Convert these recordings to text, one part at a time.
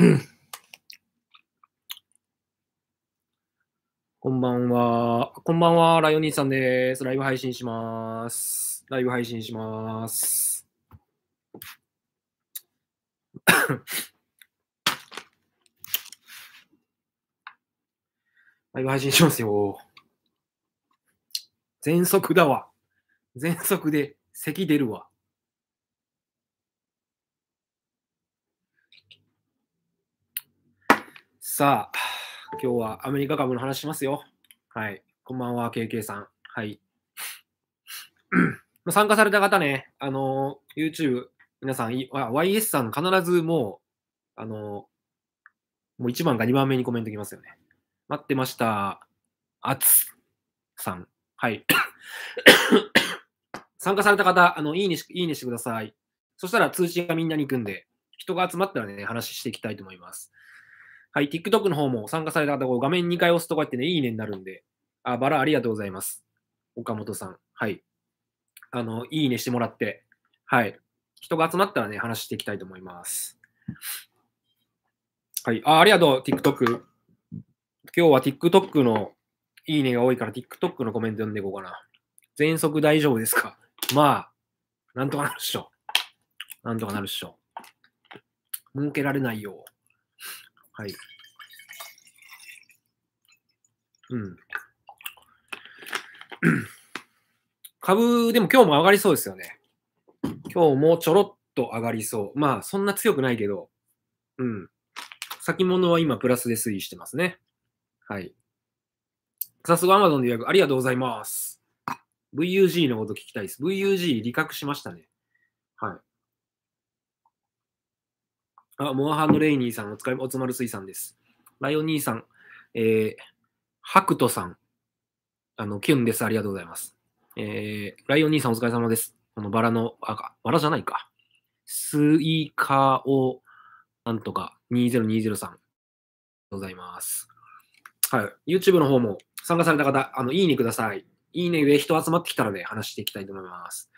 こんばんは。こんばんは。ライオ兄さんです。ライブ配信します。ライブ配信します。ライブ配信しますよ。全速だわ。全速で咳出るわ。さあ、今日はアメリカ株の話しますよ。はい。こんばんは、KK さん。はい。参加された方ね、あの、YouTube、皆さん、YS さん必ずもう、あの、もう1番か2番目にコメントきますよね。待ってました。あつさん。はい。参加された方、あの、いいねし、いいねしてください。そしたら通知がみんなに行くんで、人が集まったらね、話していきたいと思います。はい、TikTok の方も参加された方、画面2回押すとこうやってね、いいねになるんで。あ、バラありがとうございます。岡本さん。はい。あの、いいねしてもらって。はい。人が集まったらね、話していきたいと思います。はい。あ、ありがとう、TikTok。今日は TikTok のいいねが多いから TikTok のコメント読んでいこうかな。全速大丈夫ですか まあ、なんとかなるっしょ。なんとかなるっしょ。向けられないよ。はい。うん。株でも今日も上がりそうですよね。今日もちょろっと上がりそう。まあそんな強くないけど、うん。先物は今プラスで推移してますね。はい。早速 Amazon で予約ありがとうございます。VUG のこと聞きたいです。VUG 理覚しましたね。あ、モアハンドレイニーさん、お疲れ、おつまるすいさんです。ライオン兄さん、えー、ハクトさん、あの、キュンです。ありがとうございます。えー、ライオン兄さん、お疲れ様です。このバラの、あ、バラじゃないか。スイカを、なんとか、2020さん、ございます。はい。YouTube の方も参加された方、あの、いいねください。いいねで人集まってきたらね、話していきたいと思います。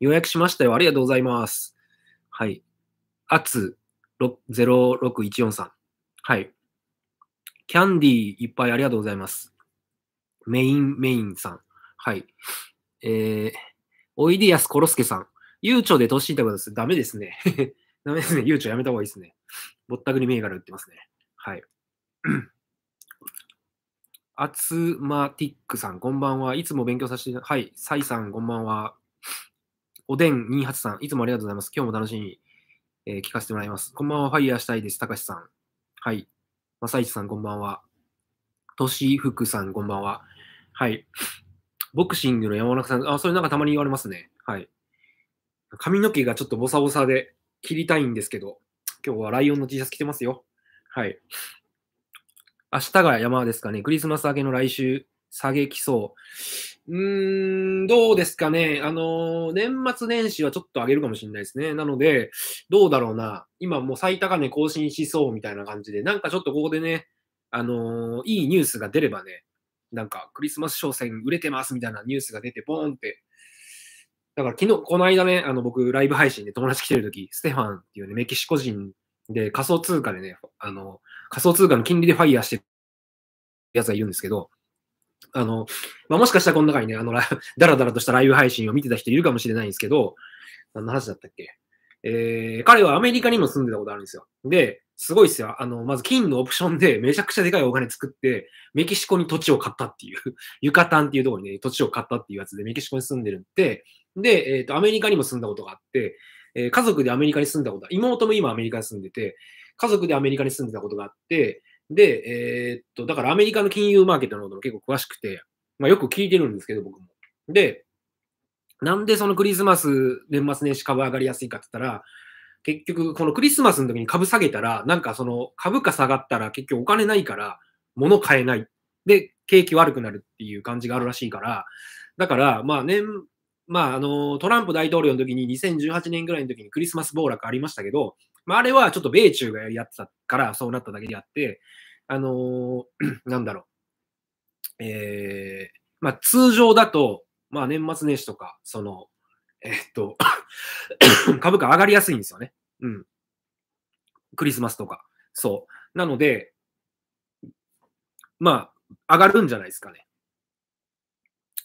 予約しましたよ。ありがとうございます。はい。あつ、06143はい。キャンディーいっぱいありがとうございます。メインメインさん。はい。えー、おいでやすころすけさん。ゆうちょで年いたことです。ダメですね。ダメですね。ゆうちょやめた方がいいですね。ぼったくり銘柄売ってますね。はい。アツマティックさん、こんばんは。いつも勉強させて、はい。サイさん、こんばんは。おでん28さん、いつもありがとうございます。今日も楽しみに。えー、聞かせてもらいます。こんばんは、ファイヤーしたいです。たかしさん。はい。まさいちさん、こんばんは。としふくさん、こんばんは。はい。ボクシングの山中さん、あ、それなんかたまに言われますね。はい。髪の毛がちょっとボサボサで切りたいんですけど、今日はライオンの T シャツ着てますよ。はい。明日が山ですかね。クリスマス明けの来週下げきそう。うーん、どうですかね。あの、年末年始はちょっと上げるかもしれないですね。なので、どうだろうな。今もう最高値更新しそうみたいな感じで、なんかちょっとここでね、あの、いいニュースが出ればね、なんかクリスマス商戦売れてますみたいなニュースが出て、ボーンって。だから昨日、この間ね、あの僕、ライブ配信で友達来てる時、ステファンっていうね、メキシコ人で仮想通貨でね、あの、仮想通貨の金利でファイヤーしてるやつがいるんですけど、あの、まあ、もしかしたらこの中にね、あの、だらだらとしたライブ配信を見てた人いるかもしれないんですけど、何の話だったっけえー、彼はアメリカにも住んでたことあるんですよ。で、すごいっすよ。あの、まず金のオプションでめちゃくちゃでかいお金作って、メキシコに土地を買ったっていう、ユカタンっていうところにね、土地を買ったっていうやつでメキシコに住んでるって、で、えっ、ー、と、アメリカにも住んだことがあって、えー、家族でアメリカに住んだことは、妹も今アメリカに住んでて、家族でアメリカに住んでたことがあって、で、えー、っと、だからアメリカの金融マーケットのことも結構詳しくて、まあ、よく聞いてるんですけど、僕も。で、なんでそのクリスマス、年末年始株上がりやすいかって言ったら、結局、このクリスマスの時に株下げたら、なんかその株価下がったら結局お金ないから、物買えない。で、景気悪くなるっていう感じがあるらしいから、だから、まあ年、まああの、トランプ大統領の時に2018年ぐらいの時にクリスマス暴落ありましたけど、まあ、あれはちょっと米中がやり合ってたから、そうなっただけであって、あのー、なんだろう。えー、まあ、通常だと、まあ、年末年始とか、その、えー、っと 株価上がりやすいんですよね。うん。クリスマスとか。そう。なので、まあ、上がるんじゃないですかね。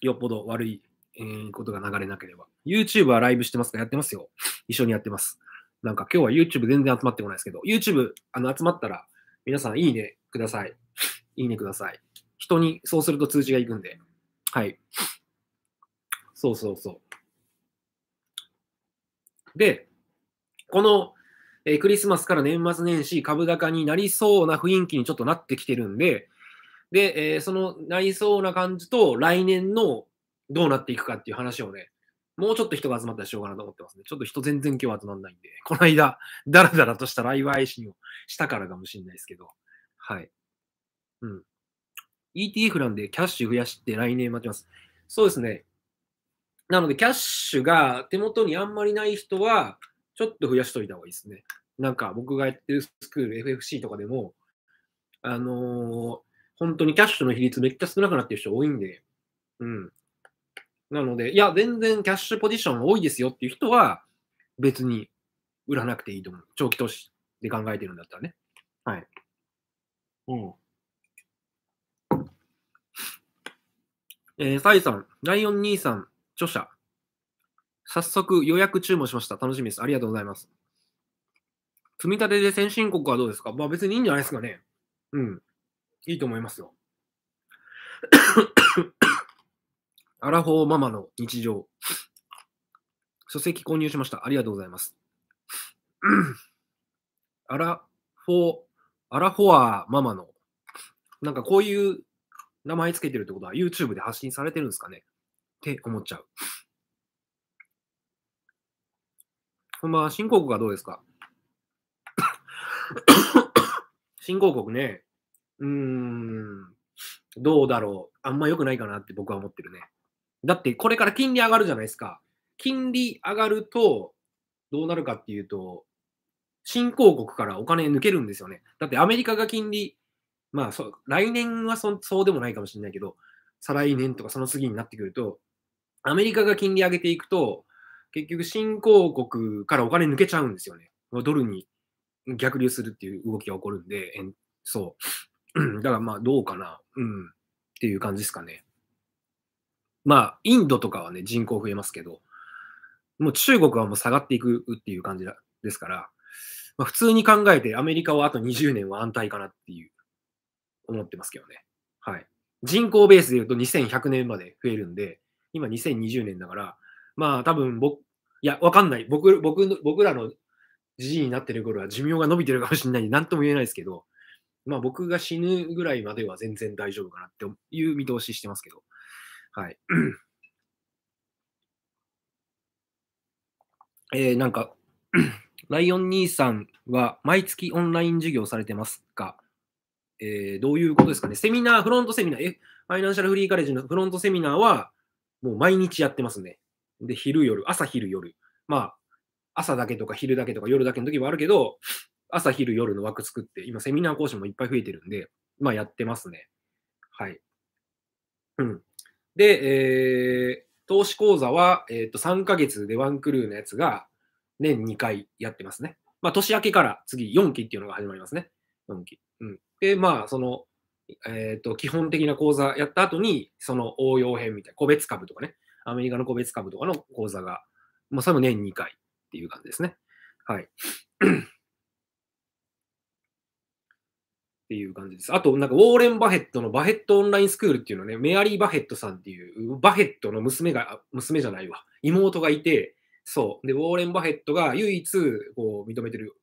よっぽど悪い、えー、ことが流れなければ。YouTube はライブしてますかやってますよ。一緒にやってます。なんか今日は YouTube 全然集まってこないですけど、YouTube あの集まったら皆さんいいねください。いいねください。人にそうすると通知がいくんで。はい。そうそうそう。で、この、えー、クリスマスから年末年始株高になりそうな雰囲気にちょっとなってきてるんで、で、えー、そのなりそうな感じと来年のどうなっていくかっていう話をね、もうちょっと人が集まったらしょうかなと思ってますね。ちょっと人全然今日集まんないんで、この間、だらだらとしたライブ配信をしたからかもしれないですけど、はい。うん。ETF なんでキャッシュ増やして来年待ちます。そうですね。なので、キャッシュが手元にあんまりない人は、ちょっと増やしといた方がいいですね。なんか、僕がやってるスクール、FFC とかでも、あのー、本当にキャッシュの比率めっちゃ少なくなってる人多いんで、うん。なので、いや、全然キャッシュポジション多いですよっていう人は、別に売らなくていいと思う。長期投資で考えてるんだったらね。はい。うん。えー、サイさん、ライオン兄さん、著者。早速予約注文しました。楽しみです。ありがとうございます。積み立てで先進国はどうですかまあ別にいいんじゃないですかね。うん。いいと思いますよ。アラフォーママの日常。書籍購入しました。ありがとうございます。アラフォー、アラフォアママの、なんかこういう名前つけてるってことは YouTube で発信されてるんですかねって思っちゃう。こんばんは、新興国はどうですか 新興国ね、うーん、どうだろう。あんま良くないかなって僕は思ってるね。だってこれから金利上がるじゃないですか。金利上がると、どうなるかっていうと、新興国からお金抜けるんですよね。だってアメリカが金利、まあそ来年はそそうでもないかもしれないけど、再来年とかその次になってくると、アメリカが金利上げていくと、結局新興国からお金抜けちゃうんですよね。ドルに逆流するっていう動きが起こるんで、そう。だからまあどうかな、うん、っていう感じですかね。まあ、インドとかはね、人口増えますけど、もう中国はもう下がっていくっていう感じですから、まあ、普通に考えてアメリカはあと20年は安泰かなっていう、思ってますけどね。はい。人口ベースで言うと2100年まで増えるんで、今2020年だから、まあ多分僕、いや、わかんない。僕、僕の、僕らのじじいになってる頃は寿命が伸びてるかもしれないんで、なんとも言えないですけど、まあ僕が死ぬぐらいまでは全然大丈夫かなっていう見通ししてますけど。はい。えー、なんか、ライオン兄さんは毎月オンライン授業されてますかえー、どういうことですかねセミナー、フロントセミナー、え、ファイナンシャルフリーカレッジのフロントセミナーは、もう毎日やってますね。で、昼、夜、朝、昼、夜。まあ、朝だけとか昼だけとか夜だけの時もあるけど、朝、昼、夜の枠作って、今セミナー講師もいっぱい増えてるんで、まあやってますね。はい。うん。で、えー、投資講座は、えー、と3ヶ月でワンクルーのやつが年2回やってますね。まあ、年明けから次4期っていうのが始まりますね。4期。うん、で、まあ、その、えー、と基本的な講座やった後に、その応用編みたいな、個別株とかね、アメリカの個別株とかの講座が、まあ、それも年2回っていう感じですね。はい。っていう感じです。あと、なんか、ウォーレン・バヘットのバヘットオンラインスクールっていうのね、メアリー・バヘットさんっていう、バヘットの娘が、娘じゃないわ、妹がいて、そう。で、ウォーレン・バヘットが唯一、こう、認めてる、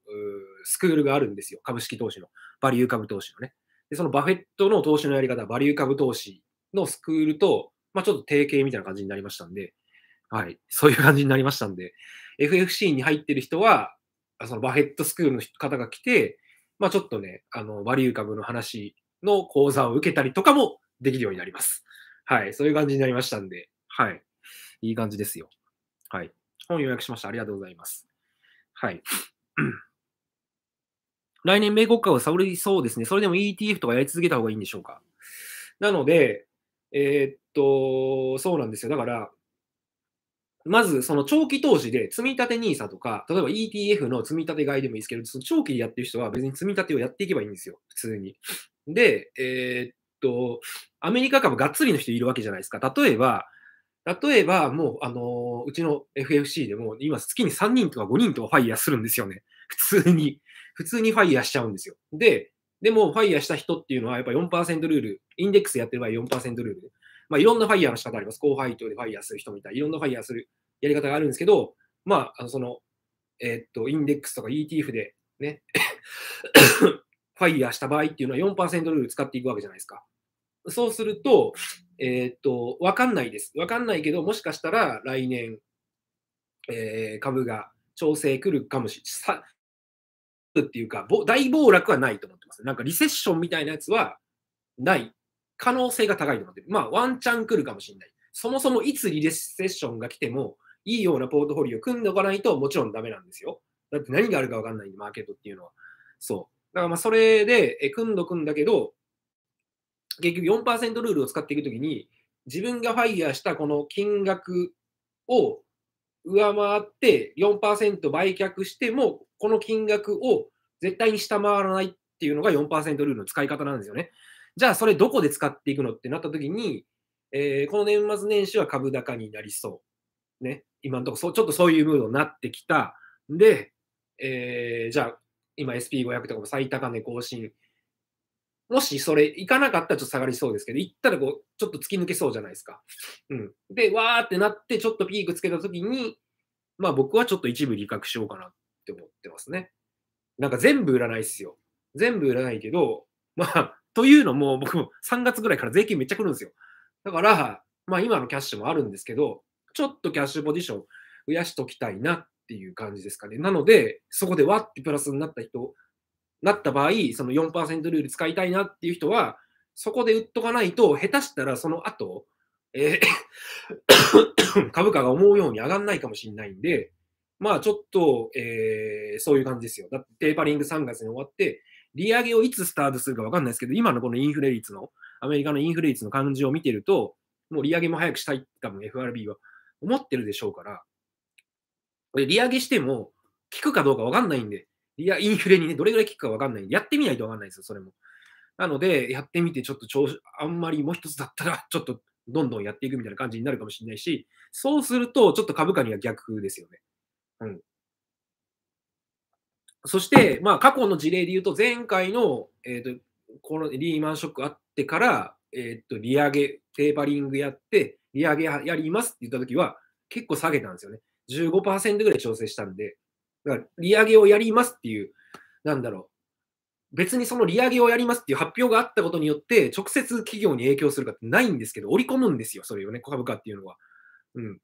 スクールがあるんですよ。株式投資の。バリュー株投資のね。で、そのバフェットの投資のやり方、バリュー株投資のスクールと、まあ、ちょっと提携みたいな感じになりましたんで、はい、そういう感じになりましたんで、FFC に入ってる人は、そのバフェットスクールの方が来て、まあ、ちょっとね、あの、バリュー株の話の講座を受けたりとかもできるようになります。はい。そういう感じになりましたんで、はい。いい感じですよ。はい。本予約しました。ありがとうございます。はい。来年米国株をサボりそうですね。それでも ETF とかやり続けた方がいいんでしょうか。なので、えー、っと、そうなんですよ。だから、まず、その長期投資で積立 NISA とか、例えば ETF の積立買いでもいいですけど、その長期でやってる人は別に積み立てをやっていけばいいんですよ、普通に。で、えー、っと、アメリカ株がっつりの人いるわけじゃないですか。例えば、例えばもう、あのー、うちの FFC でも今月に3人とか5人とかファイヤーするんですよね。普通に。普通にファイヤーしちゃうんですよ。で、でもファイヤーした人っていうのはやっぱ4%ルール、インデックスやってる場合4%ルール。まあ、いろんなファイヤーの仕方あります。高配当でファイヤーする人みいたい。いろんなファイヤーするやり方があるんですけど、まあ、あのその、えー、っと、インデックスとか ETF でね、ファイヤーした場合っていうのは4%ルール使っていくわけじゃないですか。そうすると、えー、っと、わかんないです。わかんないけど、もしかしたら来年、えー、株が調整来るかもしれない。っていうか、大暴落はないと思ってます。なんかリセッションみたいなやつはない可能性が高いと思ってる。まあ、ワンチャン来るかもしれない。そもそもいつリレッセッションが来ても、いいようなポートフォリオ組んでおかないともちろんダメなんですよ。だって何があるか分かんないんで、マーケットっていうのは。そう。だからまあ、それで、え、組んどくんだけど、結局4%ルールを使っていくときに、自分がファイヤーしたこの金額を上回って4%売却しても、この金額を絶対に下回らないっていうのが4%ルールの使い方なんですよね。じゃあそれどこで使っていくのってなった時に、えー、この年末年始は株高になりそう。ね、今のところちょっとそういうムードになってきた。で、えー、じゃあ今 SP500 とかも最高値更新。もしそれ行かなかったらちょっと下がりそうですけど、行ったらこうちょっと突き抜けそうじゃないですか。うん、で、わーってなって、ちょっとピークつけた時に、まあ僕はちょっと一部利確しようかなって思ってますね。なんか全部売らないっすよ。全部売らないけど、まあというのも、僕も3月ぐらいから税金めっちゃ来るんですよ。だから、まあ今のキャッシュもあるんですけど、ちょっとキャッシュポジション増やしときたいなっていう感じですかね。なので、そこでわってプラスになった人、なった場合、その4%ルール使いたいなっていう人は、そこで売っとかないと、下手したらその後、えー 株価が思うように上がんないかもしれないんで、まあちょっと、えー、そういう感じですよ。だってテーパリング3月に終わって、利上げをいつスタートするか分かんないですけど、今のこのインフレ率の、アメリカのインフレ率の感じを見てると、もう利上げも早くしたいって多分 FRB は思ってるでしょうから、これ利上げしても効くかどうか分かんないんで、いや、インフレにね、どれぐらい効くか分かんないんで、やってみないと分かんないですよ、それも。なので、やってみて、ちょっと調子、あんまりもう一つだったら、ちょっとどんどんやっていくみたいな感じになるかもしれないし、そうすると、ちょっと株価には逆ですよね。うん。そして、まあ、過去の事例で言うと、前回の、えーと、このリーマンショックあってから、えーと、利上げ、テーパリングやって、利上げやりますって言ったときは、結構下げたんですよね。15%ぐらい調整したんで、だから利上げをやりますっていう、なんだろう、別にその利上げをやりますっていう発表があったことによって、直接企業に影響するかってないんですけど、織り込むんですよ、それをね、株価っていうのは。うん。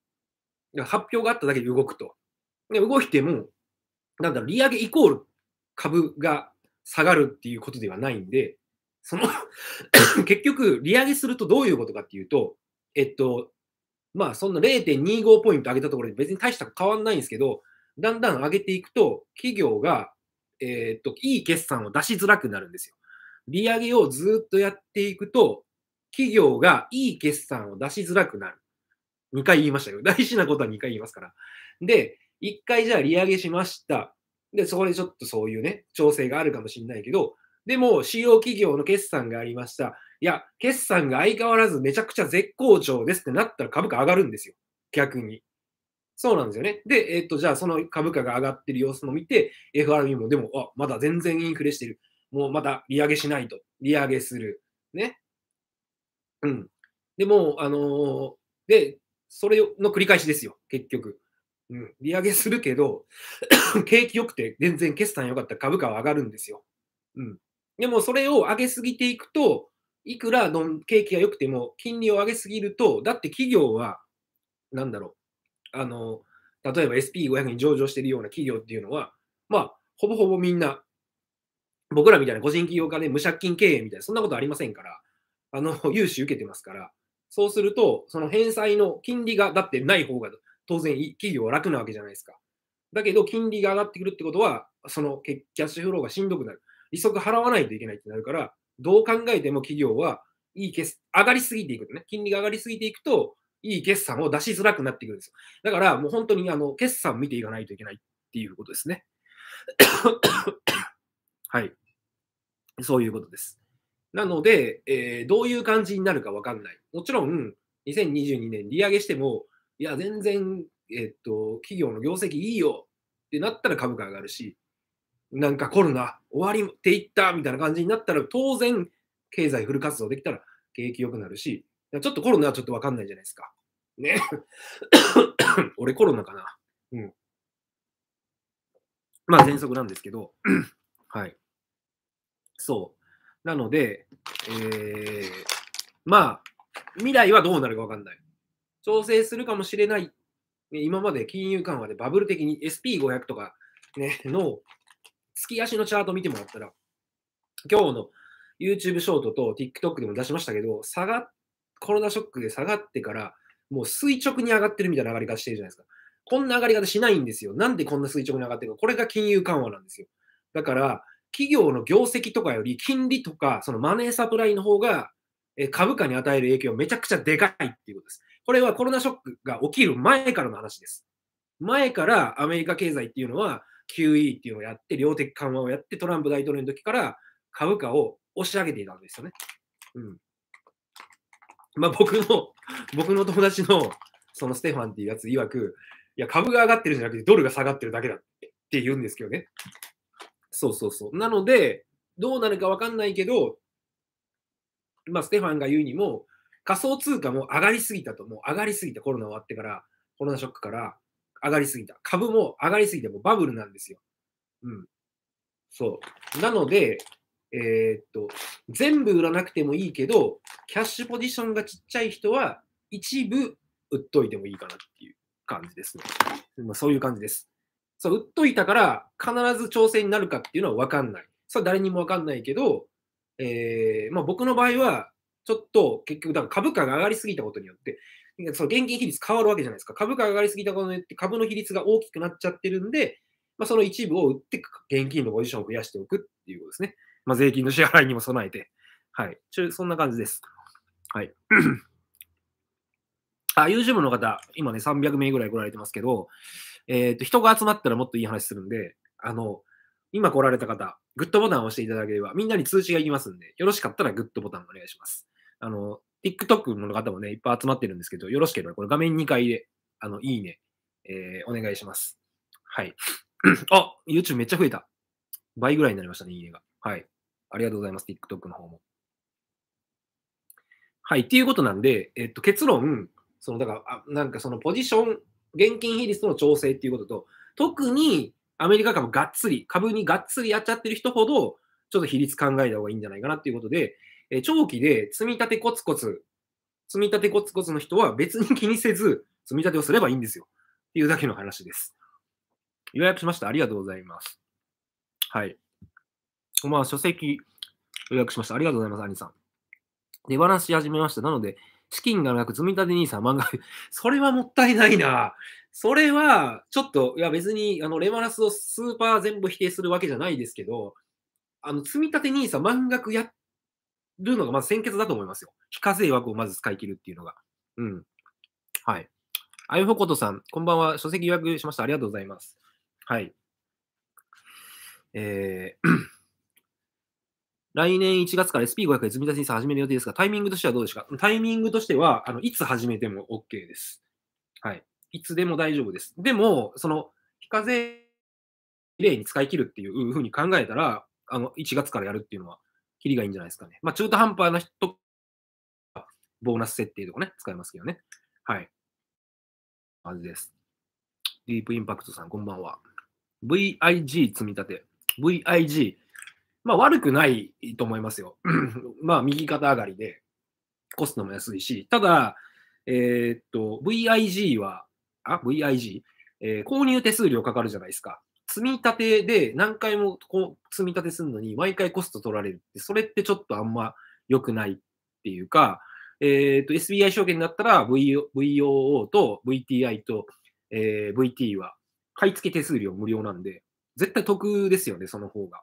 発表があっただけで動くと。で動いても、なんだろう、利上げイコール株が下がるっていうことではないんで、その 結局、利上げするとどういうことかっていうと、えっと、まあ、そんな0.25ポイント上げたところで別に大した変わんないんですけど、だんだん上げていくと、企業が、えー、っと、いい決算を出しづらくなるんですよ。利上げをずっとやっていくと、企業がいい決算を出しづらくなる。2回言いましたけど、大事なことは2回言いますから。で、一回じゃあ利上げしました。で、そこでちょっとそういうね、調整があるかもしれないけど、でも、主要企業の決算がありました。いや、決算が相変わらずめちゃくちゃ絶好調ですってなったら株価上がるんですよ。逆に。そうなんですよね。で、えっと、じゃあその株価が上がってる様子も見て、FRB もでも、あ、まだ全然インフレしてる。もうまた利上げしないと。利上げする。ね。うん。でも、あのー、で、それの繰り返しですよ。結局。うん、利上げするけど、景気良くて全然決算良かったら株価は上がるんですよ。うん。でもそれを上げすぎていくと、いくらの景気が良くても金利を上げすぎると、だって企業は、なんだろう、あの、例えば SP500 に上場しているような企業っていうのは、まあ、ほぼほぼみんな、僕らみたいな個人企業家で、無借金経営みたいな、そんなことありませんから、あの、融資受けてますから、そうすると、その返済の金利が、だってない方が当然企業は楽なわけじゃないですか。だけど、金利が上がってくるってことは、そのキャッシュフローがしんどくなる。利息払わないといけないってなるから、どう考えても企業はいい決上がりすぎていくとね、金利が上がりすぎていくと、いい決算を出しづらくなってくるんですよ。だから、もう本当にあの決算を見ていかないといけないっていうことですね。はい。そういうことです。なので、えー、どういう感じになるかわかんない。もちろん、2022年利上げしても、いや、全然、えっと、企業の業績いいよってなったら株価上がるし、なんかコロナ終わりっていったみたいな感じになったら、当然、経済フル活動できたら景気良くなるし、ちょっとコロナはちょっとわかんないじゃないですか。ね。俺コロナかな。うん。まあ、喘息なんですけど、はい。そう。なので、えー、まあ、未来はどうなるかわかんない。調整するかもしれない。ね、今まで金融緩和でバブル的に SP500 とか、ね、の月足のチャート見てもらったら、今日の YouTube ショートと TikTok でも出しましたけど、下がコロナショックで下がってから、もう垂直に上がってるみたいな上がり方してるじゃないですか。こんな上がり方しないんですよ。なんでこんな垂直に上がってるのこれが金融緩和なんですよ。だから、企業の業績とかより金利とか、そのマネーサプライの方が株価に与える影響めちゃくちゃでかいっていうことです。これはコロナショックが起きる前からの話です。前からアメリカ経済っていうのは QE っていうのをやって、量的緩和をやって、トランプ大統領の時から株価を押し上げていたんですよね。うん。まあ僕の、僕の友達のそのステファンっていうやつ曰く、いや株が上がってるんじゃなくてドルが下がってるだけだって言うんですけどね。そうそうそう。なので、どうなるかわかんないけど、まあステファンが言うにも、仮想通貨も上がりすぎたと、もう上がりすぎた、コロナ終わってから、コロナショックから上がりすぎた。株も上がりすぎて、もうバブルなんですよ。うん。そう。なので、えー、っと、全部売らなくてもいいけど、キャッシュポジションがちっちゃい人は、一部売っといてもいいかなっていう感じですね。まあ、そういう感じです。そう、売っといたから、必ず調整になるかっていうのは分かんない。それは誰にも分かんないけど、えー、まあ、僕の場合は、ちょっと結局、株価が上がりすぎたことによって、その現金比率変わるわけじゃないですか。株価が上がりすぎたことによって株の比率が大きくなっちゃってるんで、まあ、その一部を売って現金のポジションを増やしておくっていうことですね。まあ、税金の支払いにも備えて。はい。ちょそんな感じです。はい。あ、YouTube の方、今ね、300名ぐらい来られてますけど、えっ、ー、と、人が集まったらもっといい話するんで、あの、今来られた方、グッドボタンを押していただければ、みんなに通知がいきますんで、よろしかったらグッドボタンお願いします。あの、TikTok の方もね、いっぱい集まってるんですけど、よろしければ、これ画面2回で、あの、いいね、えー、お願いします。はい。あ、YouTube めっちゃ増えた。倍ぐらいになりましたね、いいねが。はい。ありがとうございます、TikTok の方も。はい、っていうことなんで、えっと、結論、その、だから、あなんかそのポジション、現金比率の調整っていうことと、特にアメリカ株がっつり、株にがっつりやっちゃってる人ほど、ちょっと比率考えた方がいいんじゃないかなっていうことで、え長期で積み立てコツコツ、積み立てコツコツの人は別に気にせず、積み立てをすればいいんですよ。っていうだけの話です。予約しました。ありがとうございます。はい。まあ、書籍予約しました。ありがとうございます、アニさん。で、話し始めました。なので、資金がなく、積み立て NISA 漫画、それはもったいないな。それは、ちょっと、いや別に、あの、レマラスをスーパー全部否定するわけじゃないですけど、あの、積み立て NISA 満額やっるのがまず先決だと思いますよ。非課税枠をまず使い切るっていうのが。うん。はい。あゆほことさん、こんばんは。書籍予約しました。ありがとうございます。はい。えー 来年1月から SP500 で積み立て n i 始める予定ですが、タイミングとしてはどうですかタイミングとしては、あのいつ始めても OK です。はい。いつでも大丈夫です。でも、その、非課税例に使い切るっていうふうに考えたら、あの、1月からやるっていうのは、キリがいいんじゃないですかね。まあ、中途半端な人、ボーナス設定とかね、使いますけどね。はい。まずです。ディープインパクトさん、こんばんは。VIG 積み立て。VIG。まあ、悪くないと思いますよ。まあ、右肩上がりで、コストも安いし、ただ、えー、っと、VIG は、あ、VIG、えー、購入手数料かかるじゃないですか。積み立てで何回もこう積み立てするのに毎回コスト取られるって、それってちょっとあんま良くないっていうか、えっ、ー、と、SBI 証券だったら VOO と VTI と、えー、VT は買い付け手数料無料なんで、絶対得ですよね、その方が。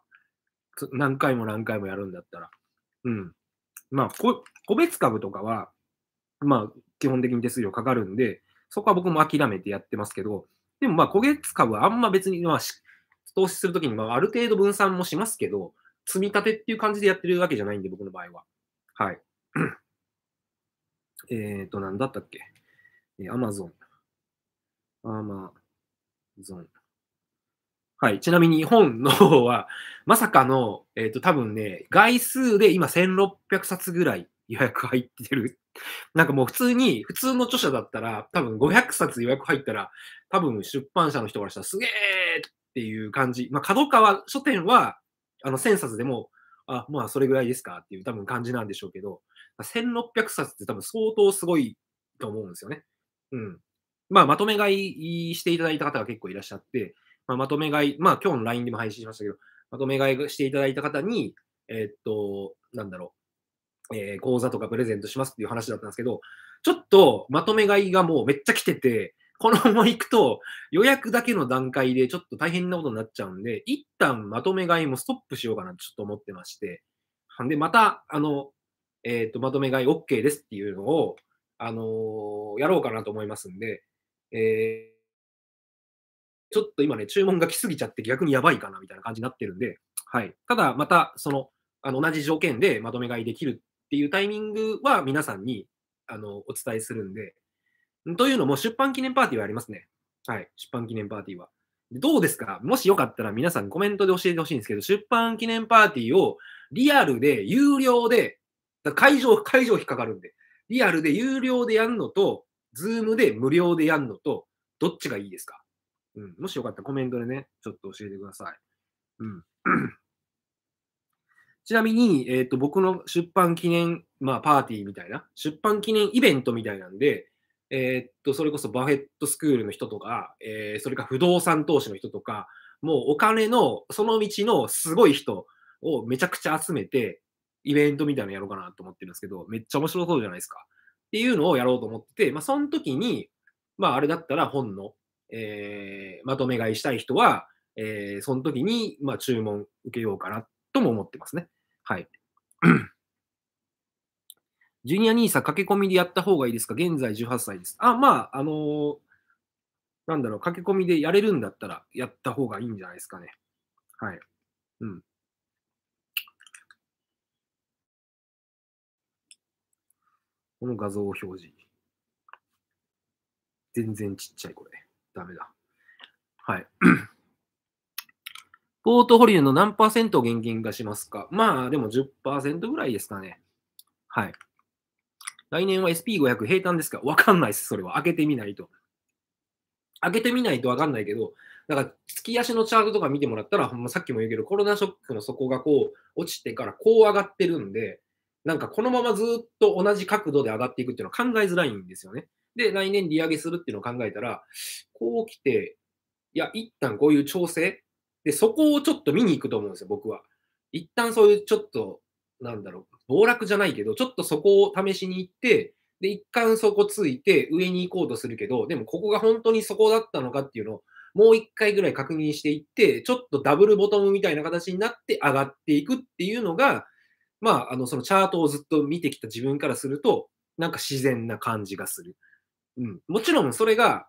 何回も何回もやるんだったら。うん。まあ、個別株とかは、まあ、基本的に手数料かかるんで、そこは僕も諦めてやってますけど、でもまあ、個別株はあんま別に、まあ、しっ投資するときに、まあ、ある程度分散もしますけど、積み立てっていう感じでやってるわけじゃないんで、僕の場合は。はい。えっ、と、なんだったっけ。えマゾン。アマゾン。はい。ちなみに本の方は、まさかの、えっ、ー、と、多分ね、外数で今1600冊ぐらい予約入ってる。なんかもう普通に、普通の著者だったら、多分500冊予約入ったら、多分出版社の人からしたらすげえっていう感じ。まあ、角川書店は、あの、1000冊でも、あ、まあ、それぐらいですかっていう多分感じなんでしょうけど、1600冊って多分相当すごいと思うんですよね。うん。まあ、まとめ買いしていただいた方が結構いらっしゃって、まあ、まとめ買い、まあ、今日の LINE でも配信しましたけど、まとめ買いしていただいた方に、えー、っと、なんだろう、えー、講座とかプレゼントしますっていう話だったんですけど、ちょっとまとめ買いがもうめっちゃ来てて、このまま行くと、予約だけの段階でちょっと大変なことになっちゃうんで、一旦まとめ買いもストップしようかなとちょっと思ってまして、で、また、あの、えっ、ー、と、まとめ買い OK ですっていうのを、あのー、やろうかなと思いますんで、えー、ちょっと今ね、注文が来すぎちゃって逆にやばいかなみたいな感じになってるんで、はい。ただ、また、その、あの同じ条件でまとめ買いできるっていうタイミングは皆さんにあのお伝えするんで、というのも出版記念パーティーはありますね。はい。出版記念パーティーは。どうですかもしよかったら皆さんコメントで教えてほしいんですけど、出版記念パーティーをリアルで、有料で、会場、会場引っかかるんで、リアルで有料でやんのと、ズームで無料でやんのと、どっちがいいですかうん。もしよかったらコメントでね、ちょっと教えてください。うん。ちなみに、えっ、ー、と、僕の出版記念、まあ、パーティーみたいな、出版記念イベントみたいなんで、えー、っと、それこそバフェットスクールの人とか、えー、それか不動産投資の人とか、もうお金の、その道のすごい人をめちゃくちゃ集めて、イベントみたいなのやろうかなと思ってるんですけど、めっちゃ面白そうじゃないですか。っていうのをやろうと思ってて、まあ、その時に、まあ、あれだったら本の、えー、まとめ買いしたい人は、えー、その時に、まあ、注文受けようかなとも思ってますね。はい。ジュニア NISA 駆け込みでやった方がいいですか現在18歳です。あ、まあ、あのー、なんだろう、駆け込みでやれるんだったらやった方がいいんじゃないですかね。はい。うん。この画像を表示。全然ちっちゃい、これ。ダメだ。はい。ポートフォリオの何パーセントを現金化しますかまあ、でも10%ぐらいですかね。はい。来年は SP500 平坦ですかわかんないです、それは。開けてみないと。開けてみないとわかんないけど、だから、月足のチャートとか見てもらったら、さっきも言うけど、コロナショックの底がこう、落ちてからこう上がってるんで、なんかこのままずっと同じ角度で上がっていくっていうのは考えづらいんですよね。で、来年利上げするっていうのを考えたら、こう来て、いや、一旦こういう調整、で、そこをちょっと見に行くと思うんですよ、僕は。一旦そういうちょっと、なんだろう、暴落じゃないけど、ちょっとそこを試しに行って、で、一貫そこついて上に行こうとするけど、でもここが本当にそこだったのかっていうのを、もう一回ぐらい確認していって、ちょっとダブルボトムみたいな形になって上がっていくっていうのが、まあ、あの、そのチャートをずっと見てきた自分からすると、なんか自然な感じがする。うん。もちろんそれが、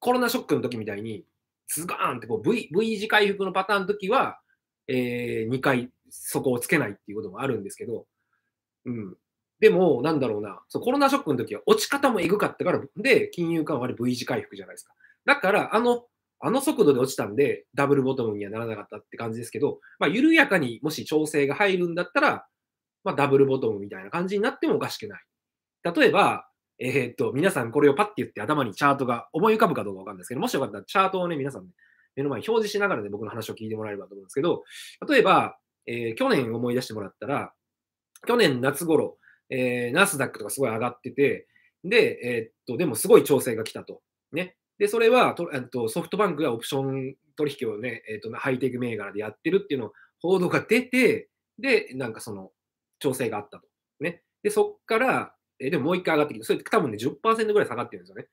コロナショックの時みたいに、ズガーンってこう v, v 字回復のパターンの時は、えー、2回そこをつけないっていうこともあるんですけど、うん。でも、なんだろうな、そうコロナショックの時は落ち方もえぐかったから、で、金融緩和で V 字回復じゃないですか。だから、あの、あの速度で落ちたんで、ダブルボトムにはならなかったって感じですけど、まあ、緩やかにもし調整が入るんだったら、まあ、ダブルボトムみたいな感じになってもおかしくない。例えば、えー、っと、皆さんこれをパッて言って頭にチャートが思い浮かぶかどうかわかんないですけど、もしよかったらチャートをね、皆さん、ね、目の前に表示しながらね、僕の話を聞いてもらえればと思うんですけど、例えば、えー、去年思い出してもらったら、去年夏頃、えー、ナスダックとかすごい上がってて、で、えー、っと、でもすごい調整が来たと。ね。で、それはと、えっと、ソフトバンクがオプション取引をね、えっと、ハイテク銘柄でやってるっていうの報道が出て、で、なんかその、調整があったと。ね。で、そっから、えでももう一回上がってきて、それ多分ね、10%ぐらい下がってるんですよね。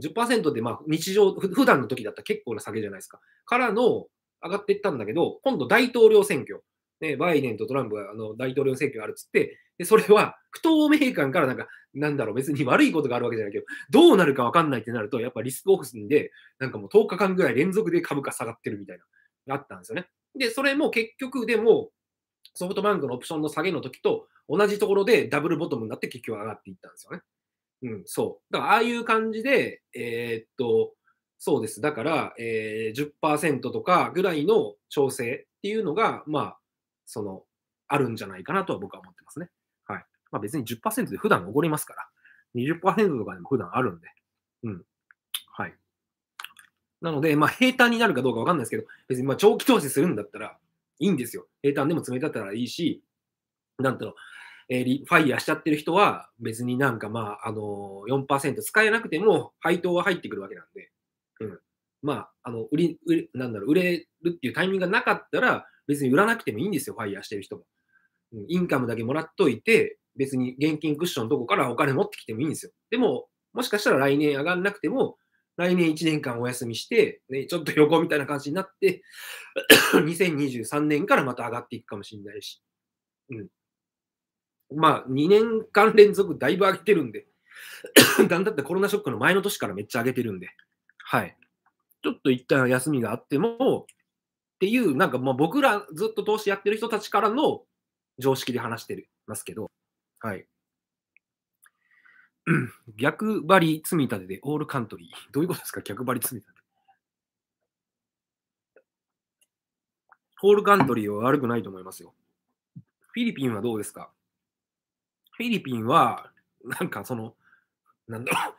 10%で、まあ、日常、普段の時だったら結構な下げじゃないですか。からの、上がっていったんだけど、今度大統領選挙。ね、バイデンとトランプがあの大統領選挙があるっつって、でそれは不透明感からなんか、なんだろう、別に悪いことがあるわけじゃないけど、どうなるか分かんないってなると、やっぱリスクオフすんで、なんかもう10日間ぐらい連続で株価下がってるみたいな、あったんですよね。で、それも結局、でも、ソフトバンクのオプションの下げの時と同じところでダブルボトムになって結局上がっていったんですよね。うん、そう。だから、ああいう感じで、えー、っと、そうです。だから、えー、10%とかぐらいの調整っていうのが、まあ、その、あるんじゃないかなとは僕は思ってますね。はい。まあ別に10%で普段おごりますから、20%とかでも普段あるんで、うん。はい。なので、まあ、平坦になるかどうかわかんないですけど、別にまあ長期投資するんだったらいいんですよ。平坦でも冷た立てたらいいし、なんだろう、えー、ファイヤーしちゃってる人は別になんかまあ、あのー、4%使えなくても配当は入ってくるわけなんで、うん。まあ、あの、売り、売なんだろう、売れるっていうタイミングがなかったら、別に売らなくてもいいんですよ、ファイヤーしてる人も。インカムだけもらっといて、別に現金クッションのとこからお金持ってきてもいいんですよ。でも、もしかしたら来年上がんなくても、来年1年間お休みして、ね、ちょっと横みたいな感じになって2023 年からまた上がっていくかもしれないし。うん。まあ、2年間連続だいぶ上げてるんでだ んだってコロナショックの前の年からめっちゃ上げてるんで。はい。ちょっと一旦休みがあっても、っていう、なんかもう僕らずっと投資やってる人たちからの常識で話してますけど、はい。逆張り積み立てでオールカントリー。どういうことですか逆張り積み立て。オールカントリーは悪くないと思いますよ。フィリピンはどうですかフィリピンは、なんかその、なんだろ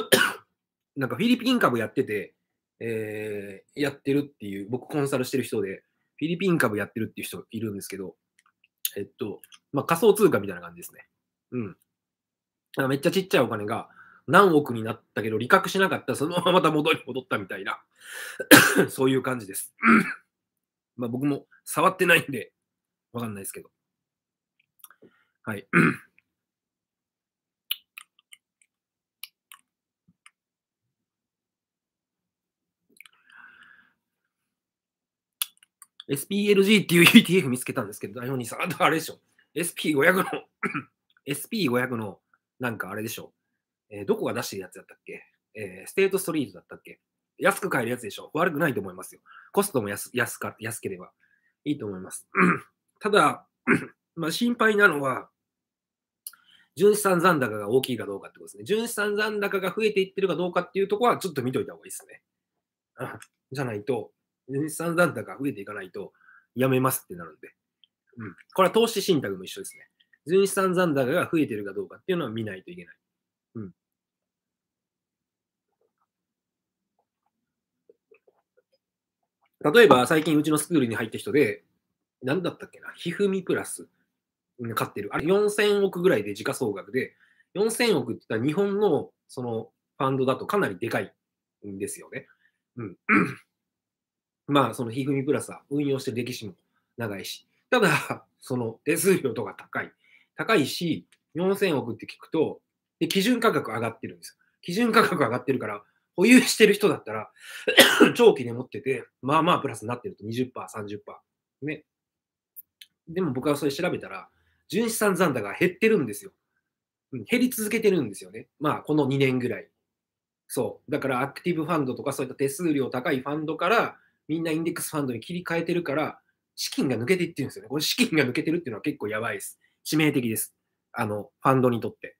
う なんかフィリピン株やってて、えー、やってるっていう、僕コンサルしてる人で、フィリピン株やってるっていう人いるんですけど、えっと、まあ、仮想通貨みたいな感じですね。うん。めっちゃちっちゃいお金が何億になったけど、利確しなかった、そのまままた戻り戻ったみたいな そういう感じです。まあ僕も触ってないんで、わかんないですけど。はい。SPLG っていう ETF 見つけたんですけど、代表にさ、あれでしょ。SP500 の SP500 の、なんかあれでしょ。えー、どこが出してるやつだったっけえー、ステートストリートだったっけ安く買えるやつでしょ。悪くないと思いますよ。コストも安安か安ければいいと思います。ただ、まあ、心配なのは、純資産残高が大きいかどうかってことですね。純資産残高が増えていってるかどうかっていうところは、ちょっと見といた方がいいですね。じゃないと、資産残高が増えていかないと、やめますってなるんで。うん。これは投資信託も一緒ですね。純資産残高が増えてるかどうかっていうのは見ないといけない。うん。例えば、最近うちのスクールに入った人で、何だったっけな、ひふみプラス買ってる。あれ4000億ぐらいで時価総額で、4000億って言ったら日本のそのファンドだとかなりでかいんですよね。うん。まあ、そのひふみプラスは運用してる歴史も長いし、ただ、その手数料とか高い。高いし、4000億って聞くと、で基準価格上がってるんですよ。基準価格上がってるから、保有してる人だったら 長期で持ってて、まあまあプラスになってると20%、30%。ね。でも僕はそれ調べたら、純資産残高が減ってるんですよ。減り続けてるんですよね。まあ、この2年ぐらい。そう。だから、アクティブファンドとか、そういった手数料高いファンドから、みんなインデックスファンドに切り替えてるから、資金が抜けていってるんですよね。これ資金が抜けてるっていうのは結構やばいです。致命的です。あの、ファンドにとって。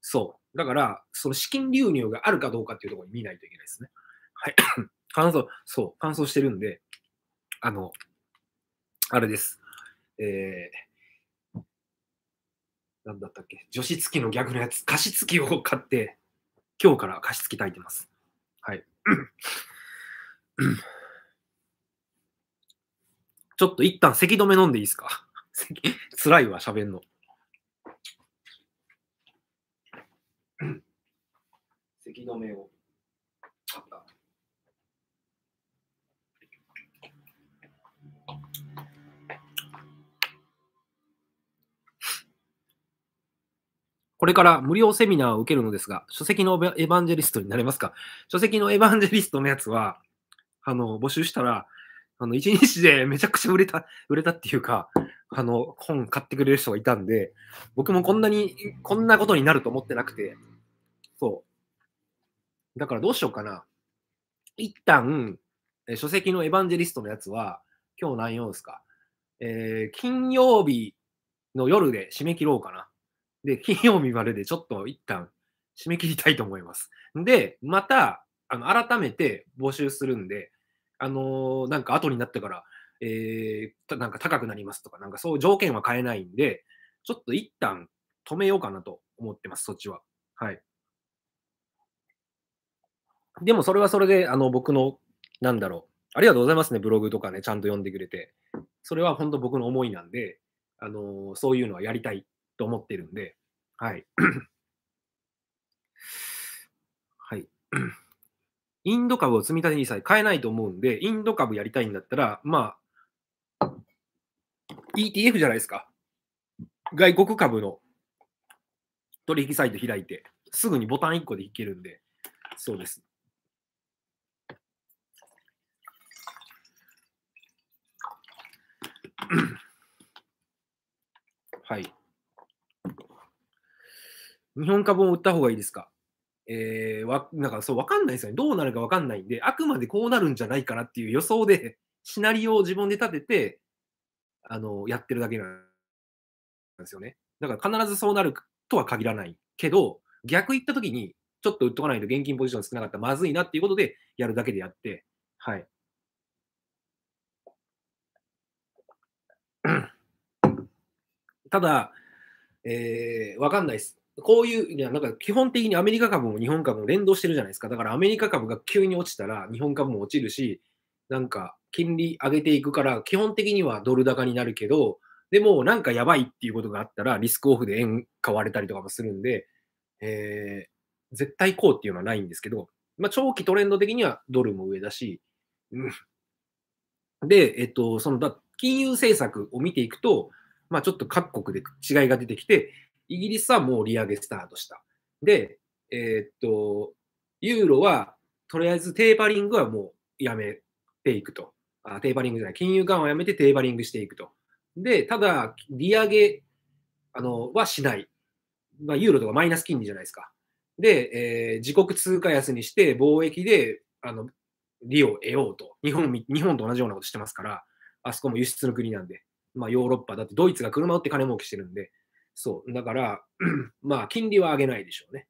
そう。だから、その資金流入があるかどうかっていうところに見ないといけないですね。はい。乾 燥、そう、乾燥してるんで、あの、あれです。えー、なんだったっけ除湿機の逆のやつ、加湿器を買って、今日から加湿器炊いてます。はい。ちょっと一旦咳止め飲んでいいですか辛 いわ、喋んの。咳止めを。これから無料セミナーを受けるのですが、書籍のエヴァンジェリストになれますか書籍のエヴァンジェリストのやつは、あの、募集したら、あの、一日でめちゃくちゃ売れた、売れたっていうか、あの、本買ってくれる人がいたんで、僕もこんなに、こんなことになると思ってなくて、そう。だからどうしようかな。一旦、え書籍のエヴァンジェリストのやつは、今日何曜ですか。えー、金曜日の夜で締め切ろうかな。で、金曜日まででちょっと一旦締め切りたいと思います。で、また、あの、改めて募集するんで、あのー、なんか後になってから、えー、なんか高くなりますとか、なんかそう条件は変えないんで、ちょっと一旦止めようかなと思ってます、そっちは。はい。でもそれはそれで、あの、僕の、なんだろう。ありがとうございますね、ブログとかね、ちゃんと読んでくれて。それは本当僕の思いなんで、あのー、そういうのはやりたいと思ってるんで、はい。はい。インド株を積み立てにさえ買えないと思うんで、インド株やりたいんだったら、まあ、ETF じゃないですか。外国株の取引サイト開いて、すぐにボタン1個でいけるんで、そうです。はい。日本株を売った方がいいですかえー、わなんかそう分かんないですよね。どうなるか分かんないんで、あくまでこうなるんじゃないかなっていう予想で、シナリオを自分で立てて、あのやってるだけなんですよね。だから必ずそうなるとは限らないけど、逆行った時に、ちょっと売っとかないと現金ポジション少なかったらまずいなっていうことで、やるだけでやって、はい。ただ、えー、わかんないです。こういう、いやなんか基本的にアメリカ株も日本株も連動してるじゃないですか。だからアメリカ株が急に落ちたら日本株も落ちるし、なんか金利上げていくから、基本的にはドル高になるけど、でもなんかやばいっていうことがあったらリスクオフで円買われたりとかもするんで、えー、絶対こうっていうのはないんですけど、まあ、長期トレンド的にはドルも上だし、うん、で、えっと、そのだ金融政策を見ていくと、まあ、ちょっと各国で違いが出てきて、イギリスはもう利上げスタートした。で、えー、っと、ユーロはとりあえずテーパリングはもうやめていくと。あテーパリングじゃない、金融緩和をやめてテーパリングしていくと。で、ただ、利上げあのはしない。まあ、ユーロとかマイナス金利じゃないですか。で、えー、自国通貨安にして貿易であの利を得ようと日本。日本と同じようなことしてますから、あそこも輸出の国なんで、まあ、ヨーロッパ、だってドイツが車をって金儲けしてるんで、そう。だから、まあ、金利は上げないでしょうね。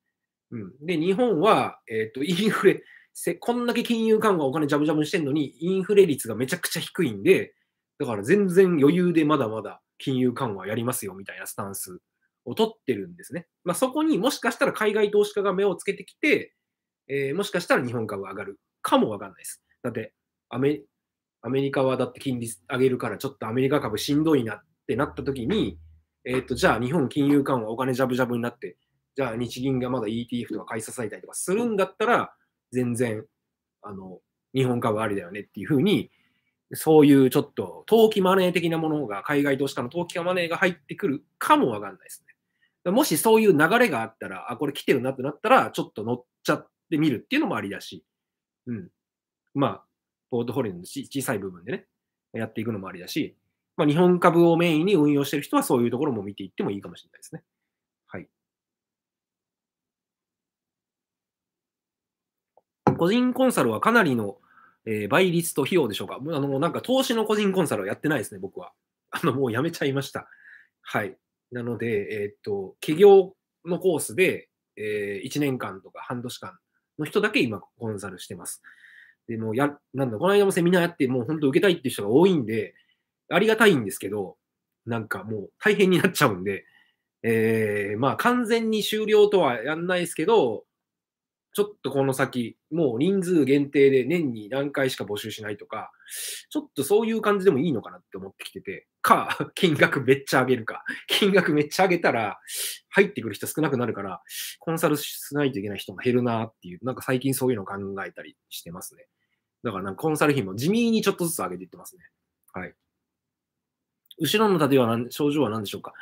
うん、で、日本は、えっ、と、インフレせ、こんだけ金融緩和お金ジャブジャブしてんのに、インフレ率がめちゃくちゃ低いんで、だから全然余裕でまだまだ金融緩和やりますよみたいなスタンスを取ってるんですね。まあ、そこにもしかしたら海外投資家が目をつけてきて、えー、もしかしたら日本株上がるかもわかんないです。だってアメ、アメリカはだって金利上げるからちょっとアメリカ株しんどいなってなった時に、えっ、ー、と、じゃあ日本金融緩和お金じゃぶじゃぶになって、じゃあ日銀がまだ ETF とか買い支えたりとかするんだったら、全然、あの、日本株ありだよねっていうふうに、そういうちょっと投機マネー的なものが、海外投資家の投機マネーが入ってくるかもわかんないですね。もしそういう流れがあったら、あ、これ来てるなってなったら、ちょっと乗っちゃってみるっていうのもありだし、うん。まあ、ポートフォリオの小さい部分でね、やっていくのもありだし、まあ、日本株をメインに運用している人はそういうところも見ていってもいいかもしれないですね。はい。個人コンサルはかなりの、えー、倍率と費用でしょうかあの、なんか投資の個人コンサルはやってないですね、僕は。あの、もうやめちゃいました。はい。なので、えー、っと、企業のコースで、えー、1年間とか半年間の人だけ今コンサルしてます。でもや、なんだ、この間もセミナーやって、もう本当受けたいっていう人が多いんで、ありがたいんですけど、なんかもう大変になっちゃうんで、えー、まあ完全に終了とはやんないですけど、ちょっとこの先、もう人数限定で年に何回しか募集しないとか、ちょっとそういう感じでもいいのかなって思ってきてて、か、金額めっちゃ上げるか、金額めっちゃ上げたら、入ってくる人少なくなるから、コンサルしないといけない人も減るなっていう、なんか最近そういうのを考えたりしてますね。だからなんかコンサル費も地味にちょっとずつ上げていってますね。はい。後ろの縦は症状は何でしょうか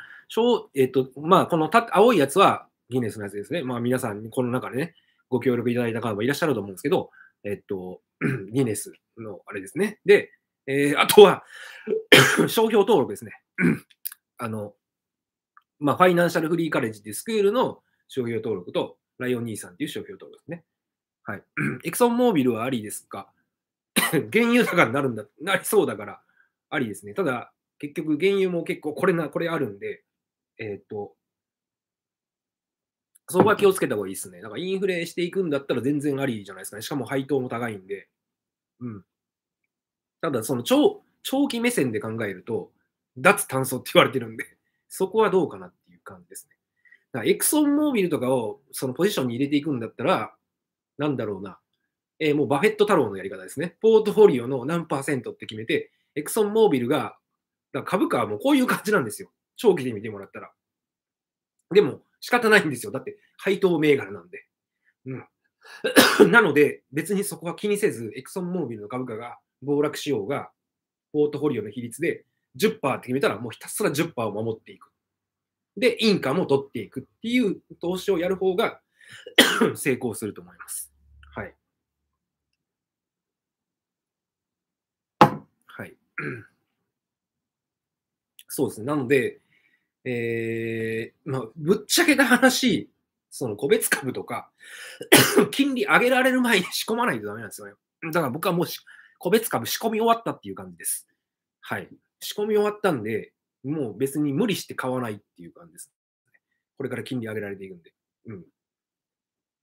えっと、まあ、この青いやつはギネスのやつですね。まあ、皆さん、この中でね、ご協力いただいた方もいらっしゃると思うんですけど、えっと、ギネスのあれですね。で、えー、あとは 商標登録ですね。あの、まあ、ファイナンシャルフリーカレッジっていうスクールの商標登録と、ライオン兄さんっていう商標登録ですね。はい。エクソンモービルはありですか原油高になるんだ、なりそうだから、ありですね。ただ、結局原油も結構これな、これあるんで、えっ、ー、と、そこは気をつけた方がいいですね。だからインフレしていくんだったら全然ありじゃないですかね。しかも配当も高いんで。うん。ただ、その超、長期目線で考えると、脱炭素って言われてるんで、そこはどうかなっていう感じですね。だからエクソンモービルとかをそのポジションに入れていくんだったら、なんだろうな。えー、もうバフェット太郎のやり方ですね。ポートフォリオの何パーセントって決めて、エクソンモービルがだから株価はもうこういう感じなんですよ。長期で見てもらったら。でも仕方ないんですよ。だって配当銘柄なんで。うん、なので別にそこは気にせず、エクソンモービルの株価が暴落しようが、ポートフォリオの比率で10%って決めたらもうひたすら10%を守っていく。で、インカも取っていくっていう投資をやる方が 成功すると思います。はい。はい。そうですね。なので、えー、まあ、ぶっちゃけた話、その個別株とか 金利上げられる前に仕込まないとダメなんですよね。だから僕はもう個別株仕込み終わったっていう感じです。はい。仕込み終わったんで、もう別に無理して買わないっていう感じです。これから金利上げられていくんで。うん。っ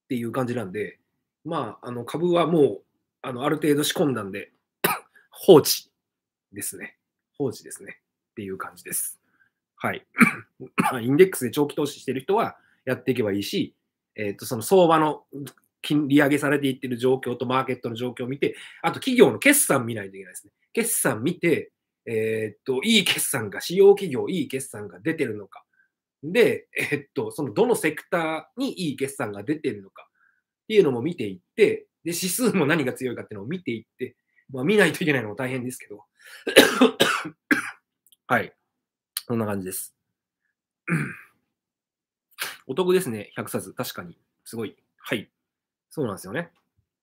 ていう感じなんで、まあ、あの株はもう、あのある程度仕込んだんで、放置ですね。放置ですね。っていう感じです。はい。インデックスで長期投資してる人はやっていけばいいし、えっ、ー、と、その相場の金利上げされていってる状況とマーケットの状況を見て、あと企業の決算見ないといけないですね。決算見て、えっ、ー、と、いい決算が、使用企業、いい決算が出てるのか。で、えっと、そのどのセクターにいい決算が出てるのかっていうのも見ていって、で、指数も何が強いかっていうのを見ていって、まあ見ないといけないのも大変ですけどはい。そんな感じです。お得ですね、100冊。確かに。すごい。はい。そうなんですよね。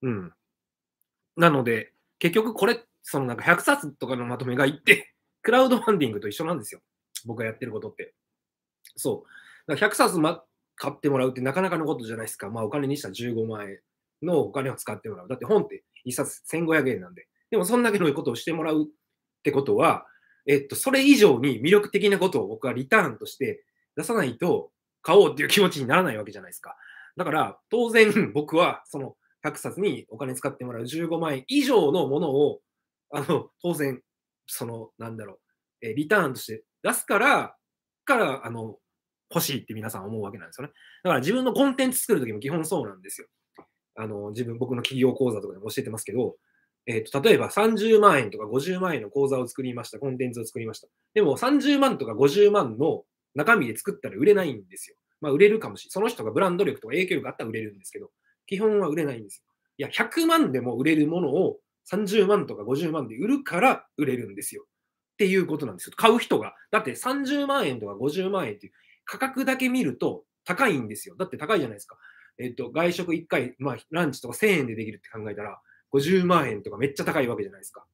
うん。なので、結局これ、そのなんか100冊とかのまとめ買いって クラウドファンディングと一緒なんですよ。僕がやってることって。そう。だから100冊、ま、買ってもらうってなかなかのことじゃないですか。まあお金にしたら15万円のお金を使ってもらう。だって本って1冊1500円なんで。でもそんだけのことをしてもらうってことは、えっと、それ以上に魅力的なことを僕はリターンとして出さないと買おうっていう気持ちにならないわけじゃないですか。だから、当然 僕はその100冊にお金使ってもらう15万円以上のものを、あの、当然、その、なんだろう、えリターンとして出すから、から、あの、欲しいって皆さん思うわけなんですよね。だから自分のコンテンツ作るときも基本そうなんですよ。あの、自分、僕の企業講座とかでも教えてますけど、えっ、ー、と、例えば30万円とか50万円の講座を作りました、コンテンツを作りました。でも30万とか50万の中身で作ったら売れないんですよ。まあ、売れるかもしれない。その人がブランド力とか影響力あったら売れるんですけど、基本は売れないんですよ。いや、100万でも売れるものを30万とか50万で売るから売れるんですよ。っていうことなんですよ。買う人が。だって30万円とか50万円っていう価格だけ見ると高いんですよ。だって高いじゃないですか。えっ、ー、と、外食1回、まあ、ランチとか1000円でできるって考えたら、50万円とかめっちゃ高いわけじゃないですか。